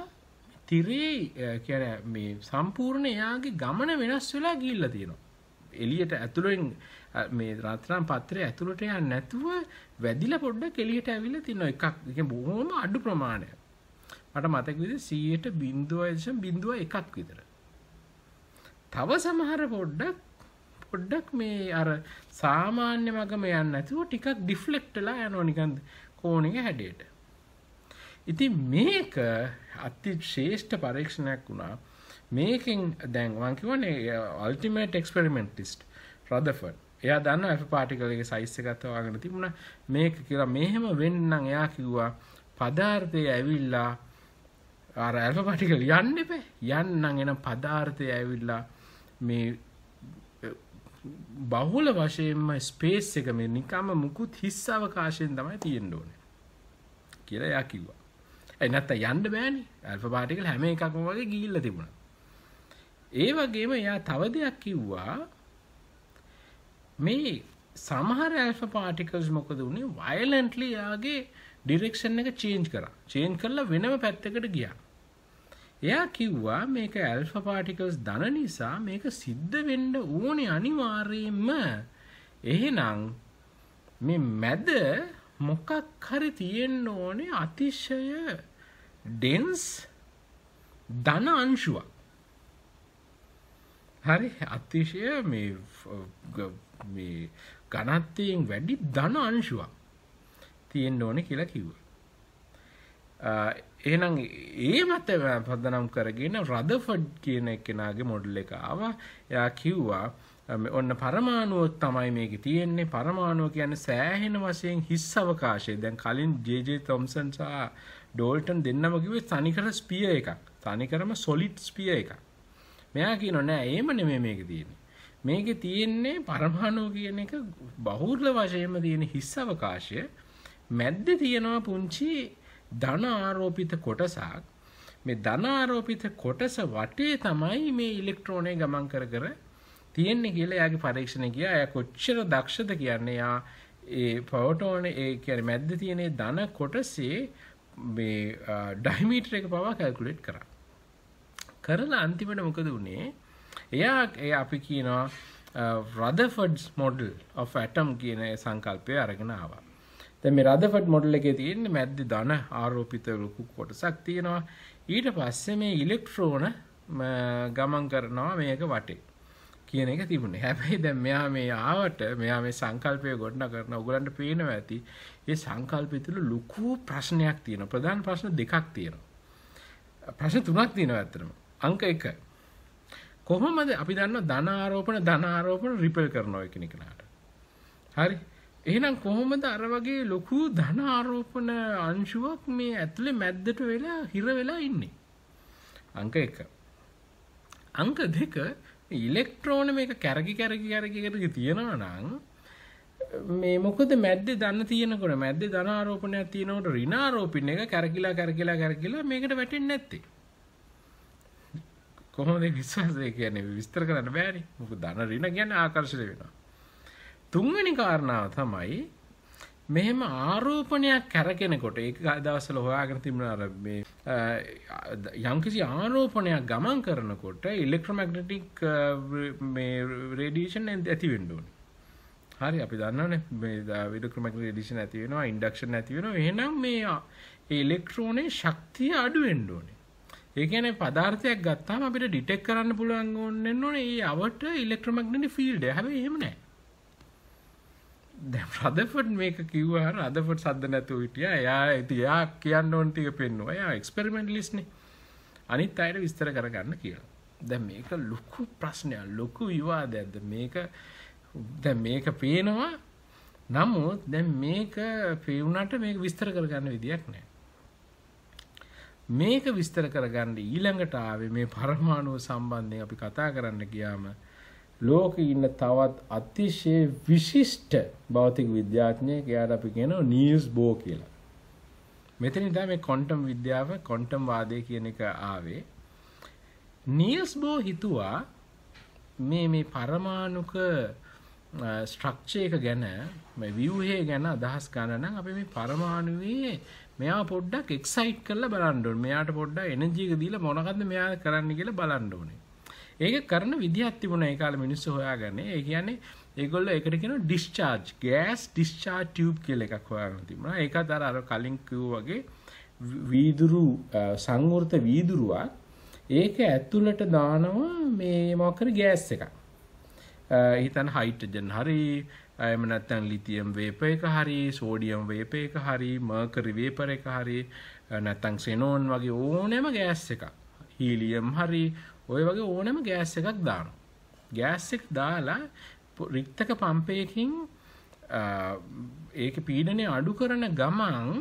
තිරේ කියන්නේ මේ සම්පූර්ණ එයාගේ ගමන වෙනස් වෙලා ගිහිල්ලා තියෙනවා. එළියට ඇතුලෙන් මේ රත්නම් පත්‍රය ඇතුලට යන්නේ නැතුව වැදිලා පොඩ්ඩක් එළියට ඇවිල්ලා තියෙනවා. එකක් කියන්නේ බොහොම අඩු ප්‍රමාණයක්. මට මතක විදිහට 100ට 0.01ක් විතර. තව සමහර පොඩ්ඩක් පොඩ්ඩක් මේ අර සාමාන්‍ය මගම යන්න ඇතුව ටිකක් ඩිෆ්ලෙක්ටලා යනෝ නිකන්ද කෝණක හැඩයට. ඉතින් මේක අති ශේෂ්ඨ පරීක්ෂණයක් වුණා මේකින් දැන්වන් කිවනේ අල්ටිමේට් එක්ස්පෙරිමෙන්ටිස්ට් රදෆර් එයා දන්න ඇ පාටිකලගේ සයිස්ස ගතවාගෙන තිබුණ මේක කියලා මෙහෙම වෙන්නම් එයා කිව්වා පදාර්ථය ඇවිල්ලා අර ඇල්ප පටිකල යන්න එපේ යන්නම් එන පදාර්ථය ඇවිල්ලා මේ බහුල වශයෙන්ම ස්පේස් එක මේ නිකම්ම මුකුත් හිස් අවකාශයෙන් තමයි තියෙන්න ඕනේ කියලා එයා කිව්වා. ඒ නැත්තම් යන්න බෑනේ. ඇල්ෆා පාටිකල් හැම එකක්ම වගේ ගිහිල්ලා තිබුණා. ඒ වගේම එයා තව දෙයක් කිව්වා මේ සමහර ඇල්ෆ පාටිකල්ස් මොකද වුණේ වයලන්ට්ලි යාගේ ඩිරෙක්ෂන් එක චේන්ජ් කරා. චේන්ජ් කරලා වෙනම පැත්තකට ගියා. එයා කිව්වා මේක ඇල්ෆා පාටිකල්ස් දන නිසා මේක සිද්ධ වෙන්න ඕනේ අනිවාර්යයෙන්ම. එහෙනම් මේ මැද මොකක් හරි තියෙන්න ඕනේ අතිශය ඩෙන්ස් ධන අංශුවක්. හරි අතිශය මේ ගණත්වයෙන් වැඩි ධන අංශුවක් තියෙන්න ඕනේ කියලා කිව්වා. එහෙනම් ඒ මත පදනම් කරගෙන රදෆඩ් කියන එකෙනගේ මොඩල් එක ආව එයා කිව්වා ඔන්න පරමාණුව තමයි මේක තියෙන්නේ පරමාණුව කියන සෑහෙන වශයෙන් හිස් අවකාශය දැන් කලින් ජේජේ තොම්සන් සහ ඩෝල්ටන් දෙන්නම කිව්වේ තනිකර ස්පිය එකක් තනිකරම සොලිඩ් ස්පිය එකක් මෙයා කියනවා නෑ එහෙම නෙමෙයි මේක තියෙන්නේ මේකේ තියෙන්නේ පරමාණුව කියන එක බහුල වශයෙන්ම තියෙන හිස් අවකාශය මැද්දේ තියෙනවා පුංචි ධන ආරෝපිත කොටසක් මේ ධන ආරෝපිත කොටස වටේ තමයි මේ ඉලෙක්ට්‍රෝනය ගමන් කර කර තියෙන්නේ කියලා යාගේ පරීක්ෂණ ගියා. එයා කොච්චර දක්ෂද කියන්නේ යා ඒ ප්‍රෝටෝන ඒ කියන්නේ මැද්ද තියෙන ධන කොටසේ මේ ඩයිමීටර් එක පවා කැල්කියුලේට් කරා. කරලා අන්තිමට මොකද වුනේ? එයා ඒ අපි කියනවා රදර්ෆර්ඩ්ස් මොඩල් of atom කියන සංකල්පය අරගෙන ආවා. දැන් මේ රදර්ෆඩ් මොඩල් එකේ තියෙන්නේ මැද්දේ ධන ආරෝපිත ලොකු කොටසක් තියෙනවා. ඊට පස්සේ මේ ඉලෙක්ට්‍රෝන ගමන් කරනවා මේක වටේ කියන එක තිබුණේ. හැබැයි දැන් මෙයා මේ ආවට මෙයා මේ සංකල්පය ගොඩනගා කරන උගලන්ට පේනවා ඇති. මේ සංකල්පය තුළ ලොකු ප්‍රශ්නයක් තියෙනවා. ප්‍රධාන ප්‍රශ්න දෙකක් තියෙනවා. ප්‍රශ්න තුනක් තියෙනවා ඇත්තටම. අංක 1 කොහොමද අපි දන්නවා ධන ආරෝපණ ධන ආරෝපණ රිපෙල් කරනවා කියන එකට. හරි. එහෙනම් කොහොමද අර වගේ ලොකු ධන ආරෝපණ අංශුවක් මේ ඇතුලේ මැද්දට වෙලා හිර වෙලා ඉන්නේ? අංක 1. අංක 2 ඉලෙක්ට්‍රෝන මේක කැරකි කැරකි කැරකි කැරකි තියනවා නම් මේ මොකද මැද්දේ ධන තියෙනකොට මැද්දේ ධන ආරෝපණයක් තියෙනකොට ඍණ ආරෝපින එක කැරකිලා කැරකිලා කැරකිලා මේකට වැටෙන්නේ නැත්තේ. කොහොමද විශ්වාසය කියන්නේ විස්තර කරන්න බෑනේ. මොකද ධන ඍණ කියන්නේ ආකර්ෂණය වෙනවා. තුන්වැනි කාරණාව තමයි මෙහෙම ආරෝපණයක් කැරගෙනකොට ඒ දවසල හොයාගෙන තිබුණාර මේ යම්කිසි ආරෝපණයක් ගමන් කරනකොට ඉල්ලෙක්ට්‍රමැග්නටික් රේඩියේෂන් ඇති වෙන්න ඕනේ. හරි අපි දන්නවනේ මේ ඉල්ලෙක්ට්‍රොමැග්නටික් රේඩියේෂන් ඇති වෙනවා ඉන්ඩක්ෂන් ඇති වෙනවා එහෙනම් මේ ඒ ඉලෙක්ට්‍රෝනේ ශක්තිය අඩු වෙන්න ඕනේ. ඒ කියන්නේ පදාර්ථයක් ගත්තාම අපිට ඩිටෙක්ට් කරන්න පුළුවන් ඕනේ නැන්නේ ඒ අවට ඉලෙක්ට්‍රොමැග්නටික් ෆීල්ඩ්. හැබැයි එහෙම නැහැ. රදෆට් මේක කිව්වා රදෆට් සද්ද නැතුව හිටිය එයා ඇතියා කියන්න ඕන්ටික පෙන්නවා යා එක්ස්පෙරමෙන්ට ලිස්නේ අනිත් අයට විස්තර කරගන්න කියලා දැ මේක ලොකු ප්‍රශ්නයක් ලොකු විවාද ඇද මේක දැ මේක පේනවා නමුත් දැ මේක පෙවුනට මේක විස්තර කරගන්න විදියක් නෑ මේක විස්තර කරගන්න ඊළඟට ආවේ මේ පරමාණුව සම්බන්ධයෙන් අපි කතා කරන්න ගියාම ලෝකේ ඉන්න තවත් අතිශය විශිෂ්ට භෞතික විද්‍යාඥයෙක් එයාට අපි කියනවා නිල්ස් බෝ කියලා. මෙතනින් තමයි මේ ක්වොන්ටම් විද්‍යාව ක්වොන්ටම් වාදය කියන එක ආවේ. නිල්ස් බෝ හිතුවා මේ මේ පරමාණුක ස්ට්‍රක්චර් එක ගැන මේ ව්‍යුහය ගැන අදහස් ගන්න නම් අපි මේ පරමාණුවේ මෙයා පොඩ්ඩක් එක්සයිට් කරලා බලන්න ඕනේ. මෙයාට පොඩ්ඩක් එනර්ජි එක දීලා මොනවද මෙයා කරන්න කියලා බලන්න ඕනේ. ඒක කරන විදිහක් තිබුණා ඒ කාලේ මිනිස්සු හොයාගන්නේ. ඒ කියන්නේ ඒගොල්ලෝ ඒකට කියනවා discharge gas discharge tube කියලා එකක් හොයාගෙන තිබුණා. ඒකත් අර අර කලින් කිව්වා වගේ වීදුරු සංවෘත වීදුරුවක් ඒක ඇතුළට දානවා මේ මොකර ගෑස් එකක්. හිතන්න හයිඩ්‍රජන් හරි එහෙම නැත්නම් ලිතියම් වේප එක හරි සෝඩියම් වේප එක හරි මර්කරි වේපර එක හරි නැත්නම් ක්සෙනෝන් වගේ ඕනෑම ගෑස් එකක්. හීලියම් හරි ඔය වගේ ඕනම ගෑස් එකක් දානවා. ගෑස් එක දාලා රික්තක පම්පයකින් ඒක පීඩනය අඩු කරන ගමන්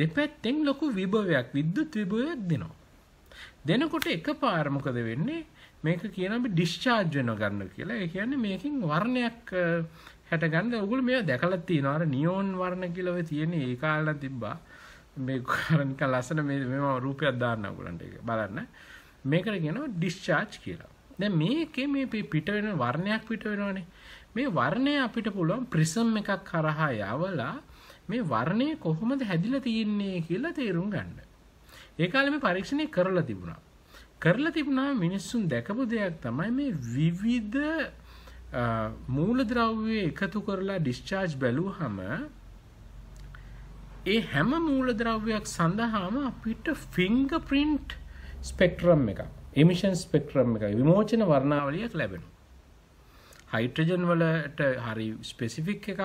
දෙපැත්තෙන් ලොකු විභවයක් විද්‍යුත් විභවයක් දෙනවා. දෙනකොට එකපාර මොකද වෙන්නේ? මේක කියන අපි ඩිස්චාර්ජ් වෙනවා ගන්න කියලා. ඒ කියන්නේ මේකෙන් වර්ණයක් හැට ගන්න. ඔයගොල්ලෝ මේවා දැකලා තියෙනවා. අර නියෝන් වර්ණ කියලා ඔය තියෙන ඒ කාලේ තිබ්බා. මේ කරනික ලස්සන මේ මේව රූපයක් දාන්න ඔයගොල්ලන්ට ඒක බලන්න. මේකට කියනවා ඩිස්චාර්ජ් කියලා. දැන් මේකේ මේ පිට වෙන වර්ණයක් පිට වෙනවනේ. මේ වර්ණය අපිට පුළුවන් ප්‍රිසම් එකක් කරහා යවලා මේ වර්ණය කොහොමද හැදිලා තියෙන්නේ කියලා තේරුම් ගන්න. ඒ කාලේ මේ පරීක්ෂණය කරලා තිබුණා. කරලා තිබුණා මිනිස්සුන් දැකපු දෙයක් තමයි මේ විවිධ මූලද්‍රව්‍ය එකතු කරලා ඩිස්චාර්ජ් බැලුවහම ඒ හැම මූලද්‍රව්‍යයක් සඳහාම අපිට ෆින්ගර් print ස්පෙක්ට්‍රම් එකක් එමිෂන් ස්පෙක්ට්‍රම් එකයි විමෝචන වර්ණාවලියක් ලැබෙනු. හයිට්‍රජන් වලට හරි ස්පෙසිෆික් එකක්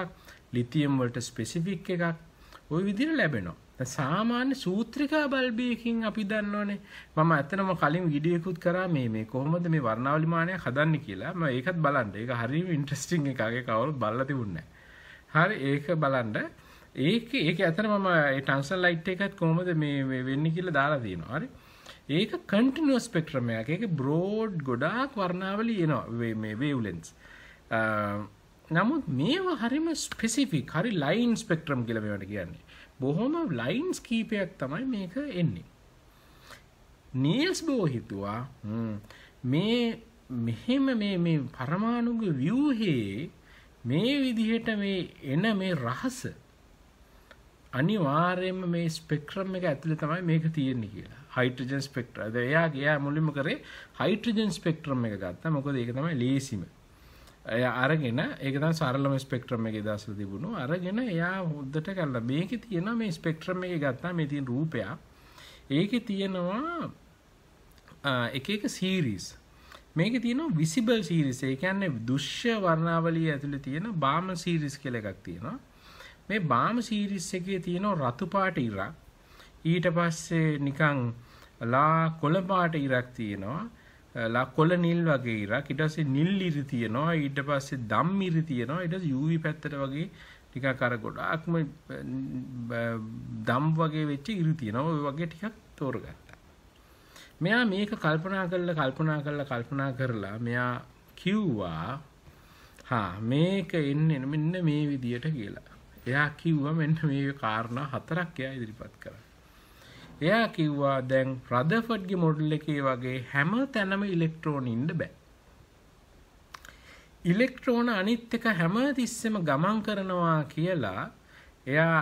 ලිතියම් වලට ස්පෙසිෆික් එකක් ওই විදිහට ලැබෙනවා. සාමාන්‍ය සූත්‍රිකා බල්බයකින් අපි දන්නවනේ මම ඇත්තටම කලින් වීඩියෝකුත් කරා මේ මේ කොහොමද මේ වර්ණාවලි මානය හදන්නේ කියලා. මම ඒකත් බලන්න. ඒක හරිම ඉන්ටරෙස්ටිං එකක්. ඒක කවුරුත් බලලා තිබුණේ හරි ඒක බලන්න. ඒක ඒක ඇත්තටම මම ඒ ටන්සල් ලයිට් එකත් කොහොමද මේ වෙන්නේ කියලා දාලා තියෙනවා. හරි. ඒක කටිනුව ස්පෙක්ට්‍රමයක් එක බ්‍රෝඩ් ගොඩාක් වර්ණාවලි එනවා මේ වේවලෙන්ස් නමුත් මේවා හරිම ස්පෙසිෆික් හරි ලයින් ස්පෙක්ට්‍රම් කියලවට කියන්නේ බොහොම ලයින්ස් කීපයක් තමයි මේක එන්නේ නියස් බෝ හිතුවා මේ මෙහෙම මේ පරමාණුග ව්‍යූහයේ මේ විදිහට මේ එන මේ රහස අනිවාර්යයෙන්ම මේ ස්පෙක්ට්‍රම් එක ඇතුලේ තමයි මේක තියෙන්නේ කියලා හයිට්‍රජන් ස්පෙක්ට්‍රද එයා ගයා මුලිම කරේ හයිට්‍රජන් ස්පෙක්ට්‍රම් එක ගත්ත මොකද ඒක තමයි ලේසිම එය අරගෙන ඒකත සරලම ස්පෙක්ට්‍රම් එක දස තිබුණු අරගෙන එයා හොද්දට කරල මේක තියෙන මේ ස්පෙක්ට්‍රම් එක ගත්තා මේ තින් රූපයා ඒක තියෙනවා එක එක සීරිස් මේක තියෙන විසිබල් සීරිස එකන්නේ දුෂ්‍ය වර්ණාවලී ඇතුළ තියෙන බාම සීරිස් කෙල එකක් තියෙනවා මේ බාම සීරිස් එකේ තියෙන රතුපාට ඉරක් ඊට පස්සේ නිකන් ලා කොළ පාට ඉරක් තියෙනවා ලා කොළ නිල් වගේ ඉරක් ඊට පස්සේ නිල් ඉරි තියෙනවා ඊට පස්සේ දම් ඉරි තියෙනවා ඊට පස්සේ UV පැත්තට වගේ ටිකක් අර ගොඩාක්ම දම් වගේ වෙච්ච ඉරි තියෙනවා ওই වගේ ටිකක් තෝරගත්තා මෙයා මේක කල්පනා කරලා කල්පනා කරලා කල්පනා කරලා මෙයා කිව්වා හා මේක එන්නේ මෙන්න මේ විදියට කියලා. එයා කිව්වා මෙන්න මේ කාරණා හතරක් එයා ඉදිරිපත් කරා. එයා කිව්වා දැන් රදෆඩ්ගේ මොඩල් එකේ වගේ හැම තැනම ඉලෙක්ට්‍රෝන ඉන්න බෑ. ඉලෙක්ට්‍රෝන අනිත් එක හැම තිස්සෙම ගමන් කරනවා කියලා එයා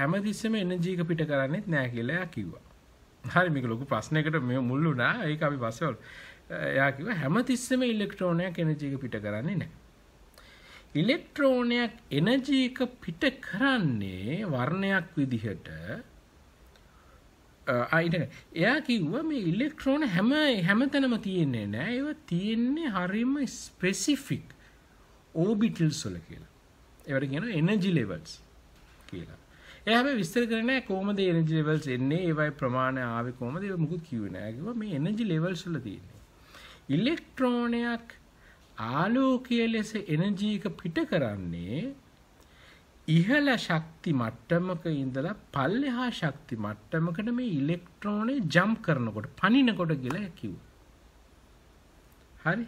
හැම තිස්සෙම එනර්ජීක පිට කරන්නෙත් නෑ කියලා එයා කිව්වා. හරි මේක ලොකු ප්‍රශ්නයකට මේ මුල් වුණා. ඒක අපි පස්සේ එයා කිව්වා හැම තිස්සෙම ඉලෙක්ට්‍රෝනයක් එනර්ජීක පිට කරන්නේ නෑ. ඉලෙක්ට්‍රෝනයක් එනර්ජීක පිට කරන්නේ වර්ණයක් විදිහට අයිට එයා කිව්ව මේ ඉල්ලෙක්ට්‍රෝන හැම හැම තැනම තියෙන්නේ නෑ ඒව තියෙන්නේ හරිම ස්පෙසිෆික් ඕබිටල් සොල කියලා එවට කියෙන එනජි ලෙවල්ස් කියලා එහම විස්තර කරන කෝමද එනජි ලෙවල්ස් එන්නේ ඒවයි ප්‍රමාණ ආවි කෝමද මුකුත් කිවනෑකිව මේ එනජි ලෙවල් සුල තියන්නේ ඉල්ලෙක්ට්‍රෝනයක් ආලෝකය ලෙස එනජීක පිට කරන්නේ ඉහළ ශක්ති මට්ටමක ඉඳලා පල්ලෙහා ශක්ති මට්ටමකට මේ ඉලෙක්ට්‍රෝනේ ජම් කරනකොට පනිනකොට කියලා කිව්. හරි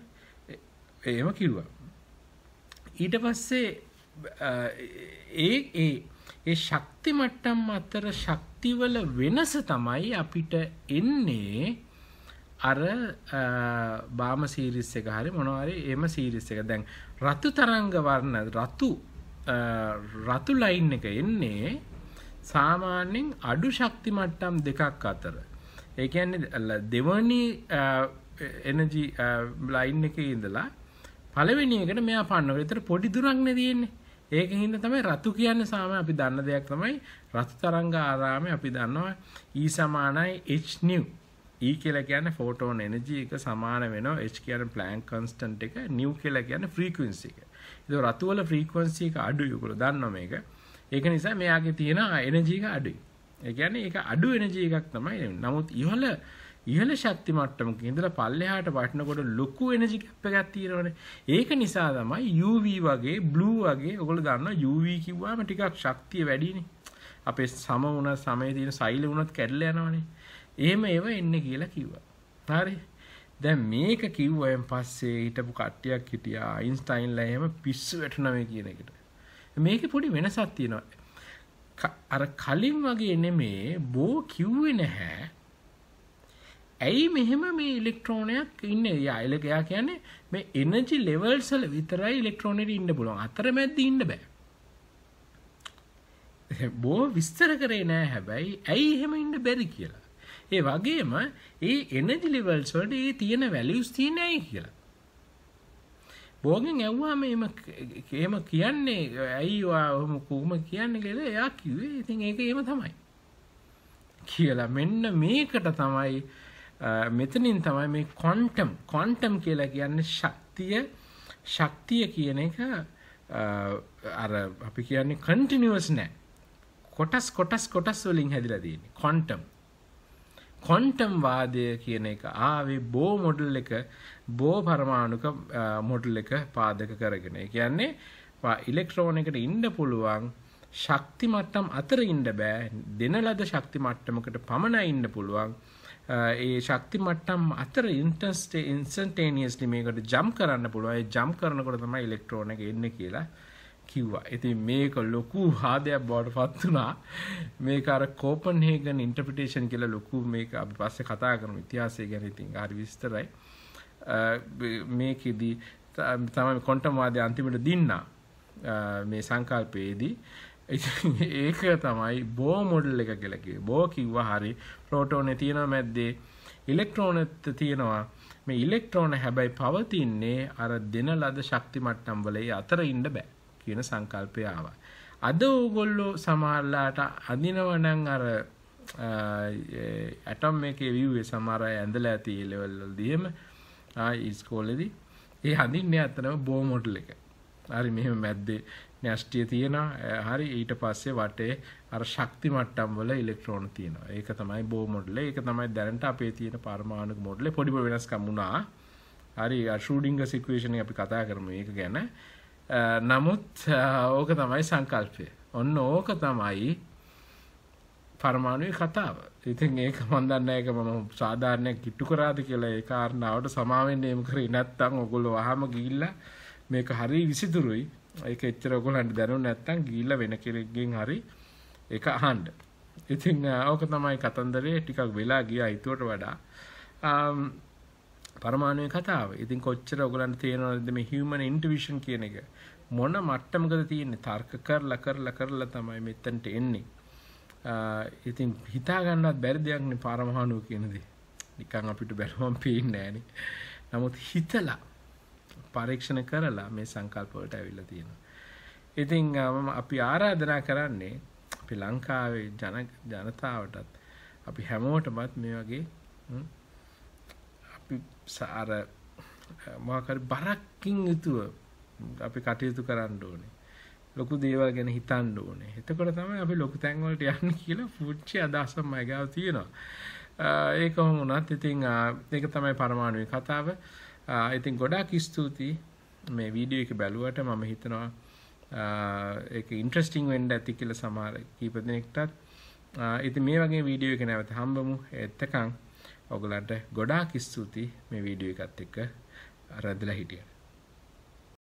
එහෙම කිව්වා. ඊට පස්සේ ඒ ඒ ඒ ශක්ති මට්ටම් අතර ශක්තිවල වෙනස තමයි අපිට එන්නේ අර බාම සීරිස් එක හරි මොනවාරි එම සීරිස් එක දැන් රතු තරංග වර්ණ රතු රතු ලයින් එක එන්නේ සාමාන්‍යයෙන් අඩු ශක්ති මට්ටම් දෙකක් අතර. ඒ කියන්නේ දෙවනි එනර්ජි ලයින් එකේ ඉඳලා පළවෙනි එකට මෙයා පන්නනවා. ඒතර පොඩි දුරක් නේ තියෙන්නේ. ඒක හින්දා තමයි රතු කියන්නේ සාමාන්‍ය අපි දන්න දෙයක් තමයි රතු තරංග ආරාමයේ අපි දන්නවා E සමානයි h nu. E කියලා කියන්නේ ෆෝටෝන එනර්ජි එක සමාන වෙනවා h කියන්නේ ප්ලැන්ක් කන්ස්ටන්ට් එක nu කියලා කියන්නේ ෆ්‍රීකවෙන්සි එක. ඒක රතු වල ෆ්‍රීකවන්සි එක අඩුයි උගල දන්නවා මේක. ඒක නිසා මෙයාගේ තියෙන එනර්ජි එක අඩුයි. ඒ කියන්නේ ඒක අඩු එනර්ජි එකක් තමයි එන්නේ. නමුත් ඉහළ ඉහළ ශක්ති මට්ටමක ඉඳලා පල්ලෙහාට වටනකොට ලොකු එනර්ජි ගැප් එකක් තියෙනවනේ. ඒක නිසා තමයි UV වගේ blue වගේ ඔයගොල්ලෝ දන්නවා UV කිව්වම ටිකක් ශක්තිය වැඩිනේ. අපේ සම වුණා සමේ තියෙන සෛල වුණත් කැඩලා යනවනේ. එහෙම ඒව එන්නේ කියලා කිව්වා. හරි. දැන් මේක කිව්වයන් පස්සේ හිටපු කට්ටියක් හිටියා අයින්ස්ටයින්ලා එහෙම පිස්සු වැටුණා කියන එකට. මේකේ පොඩි වෙනසක් තියෙනවා. අර කලින් වගේ නෙමේ බෝ කිව්වේ නැහැ. ඇයි මෙහෙම මේ ඉලෙක්ට්‍රෝනයක් ඉන්නේ? යා එයා කියන්නේ මේ එනර්ජි ලෙවල්ස් වල විතරයි ඉලෙක්ට්‍රෝනෙට ඉන්න පුළුවන්. අතරමැද්ද ඉන්න බෑ. බෝ විස්තර කරේ නෑ හැබැයි ඇයි එහෙම ඉන්න බැරි කියලා. ඒ වගේම ඒ එනර්ජි ලෙවල්ස් වලට ඒ තියෙන වැලියුස් තියෙන්නේ ඇයි කියලා. බෝගෙන් ඇහුවාම එම එහෙම කියන්නේ ඇයි ඔයා ඔහොම කොහොම කියන්නේ කියලා එයා කිව්වේ ඉතින් ඒක එහෙම තමයි. කියලා මෙන්න මේකට තමයි මෙතනින් තමයි මේ ක්වොන්ටම් ක්වොන්ටම් කියලා කියන්නේ ශක්තිය ශක්තිය කියන එක අර අපි කියන්නේ කන්ටිනියස් නෑ. කොටස් කොටස් කොටස් වලින් හැදිලා තියෙන්නේ ක්වොන්ටම්. කොන්ටම් වාදය කියන එක ආවේ බෝ මොඩල් එක බෝ පරමාණුක මොඩල් එක පාදක කරගෙන. ඒ කියන්නේ ඉලෙක්ට්‍රෝන එකට ඉන්න පුළුවන් ශක්ති මට්ටම් අතර ඉන්න බෑ. දෙන ලද ශක්ති මට්ටමකට පමණයි ඉන්න පුළුවන්. ඒ ශක්ති මට්ටම් අතර ඉන්ටර්ස්ටේ ඉන්ස්ටන්ටේනියස්ලි මේකට ජම්ප් කරන්න පුළුවන්. ඒ ජම්ප් කරනකොට තමයි ඉලෙක්ට්‍රෝන එක එන්නේ කියලා. කිව්වා. ඉතින් මේක ලොකු හාදයක් බවට පත් වුණා. මේක අර කෝපන්හේගන් ඉන්ටර්ප්‍රිටේෂන් කියලා ලොකු මේක අපි පස්සේ කතා කරමු ඉතිහාසය ගැන ඉතින් හරි විස්තරයි. මේකෙදි තමයි ක්වොන්ටම් වාදය අන්තිමට දින්නා. මේ සංකල්පයේදී ඉතින් ඒක තමයි බෝ මොඩල් එක කියලා කිව්වේ. බෝ කිව්වා හරි ප්‍රෝටෝනේ තියෙනවා මැද්දේ ඉලෙක්ට්‍රෝනෙත් තියෙනවා. මේ ඉලෙක්ට්‍රෝන හැබැයි පවතින්නේ අර දෙන ලද ශක්ති මට්ටම් වලේ අතර ඉන්න බෑ. කියන සංකල්පය ආවා. අද ඕගොල්ලෝ සමහරලාට අඳිනවනම් අර ඇටම් එකේ view එක සමහර අය ඇඳලා ඇති level වලදී එහෙම ආයි ඉස්කෝලේදී ඒ හඳින්නේ අතනම බෝ මොඩල් එක. හරි මෙහෙම මැද්දේ නැෂ්ටිය තියෙනවා. හරි ඊට පස්සේ වටේ අර ශක්ති මට්ටම් වල ඉලෙක්ට්‍රෝන තියෙනවා. ඒක තමයි බෝ මොඩල් එක. ඒක තමයි දැනට අපේ තියෙන පරමාණු මොඩලේ පොඩි පොඩි වෙනස්කම් වුණා. හරි ෂූඩින්ගර් සික්වේෂන් එක අපි කතා කරමු ඒක ගැන. Uh, නමුත් uh, ඕක තමයි සංකල්පය ඔන්න ඕක තමයි පරමාණුවේ කතාව ඉතින් ඒක මන්දන්න එක මම සාධාරණයක් කිට්ටු කරාද කියලා ඒ කාරණාවට සමාවෙන්න එම කරේ නැත්තම් ඔයගොල්ලෝ වහම ගිහිල්ලා මේක හරි විසිතුරුයි ඒක එච්චර ඔයගොල්ලන්ට දැනුනේ නැත්තම් ගිහිල්ලා වෙන කෙනෙක්ගෙන් හරි ඒක අහන්න ඉතින් uh, ඕක තමයි කතන්දරේ ටිකක් වෙලා ගියා හිතුවට වඩා um, පරමාණුව කතාව. ඉතින් කොච්චර ඔයගලන්ට තේරෙනවද මේ human intuition කියන එක? මොන මට්ටමකද තියෙන්නේ? තර්ක කරලා කරලා කරලා තමයි මෙතනට එන්නේ. ඉතින් හිතා ගන්නවත් බැරි දෙයක් නේ පරමාණුව කියන දේ. නිකන් අපිට බැලුවම පේන්නේ නෑනේ. නමුත් හිතලා පරීක්ෂණ කරලා මේ සංකල්ප වලට ඇවිල්ලා තියෙනවා. ඉතින් මම අපි ආරාධනා කරන්නේ අපි ලංකාවේ ජන ජනතාවටත් අපි හැමෝටමත් මේ වගේ අර මොකක්hari බරක්කින් යුතුව අපි කටයුතු කරන්න ඕනේ. ලොකු දේවල් ගැන හිතන්න ඕනේ. එතකොට තමයි අපි ලොකු තැන් වලට යන්නේ කියලා පුංචි අදහසක් මම ගාව තියෙනවා. ඒක කොහොම වුණත් ඉතින් ඒක තමයි පරමාණුවේ කතාව. ඉතින් ගොඩාක් ස්තුතියි මේ වීඩියෝ එක බැලුවට මම හිතනවා ඒක ඉන්ට්‍රස්ටිං වෙන්න ඇති කියලා සමහර කීප දෙනෙක්ටත්. ඉතින් මේ වගේ වීඩියෝ එක නැවත හම්බමු. එතකන් ඔගලන්ට ගොඩාක් ස්තුතියි මේ වීඩියෝ එකත් එක්ක රැඳිලා හිටිය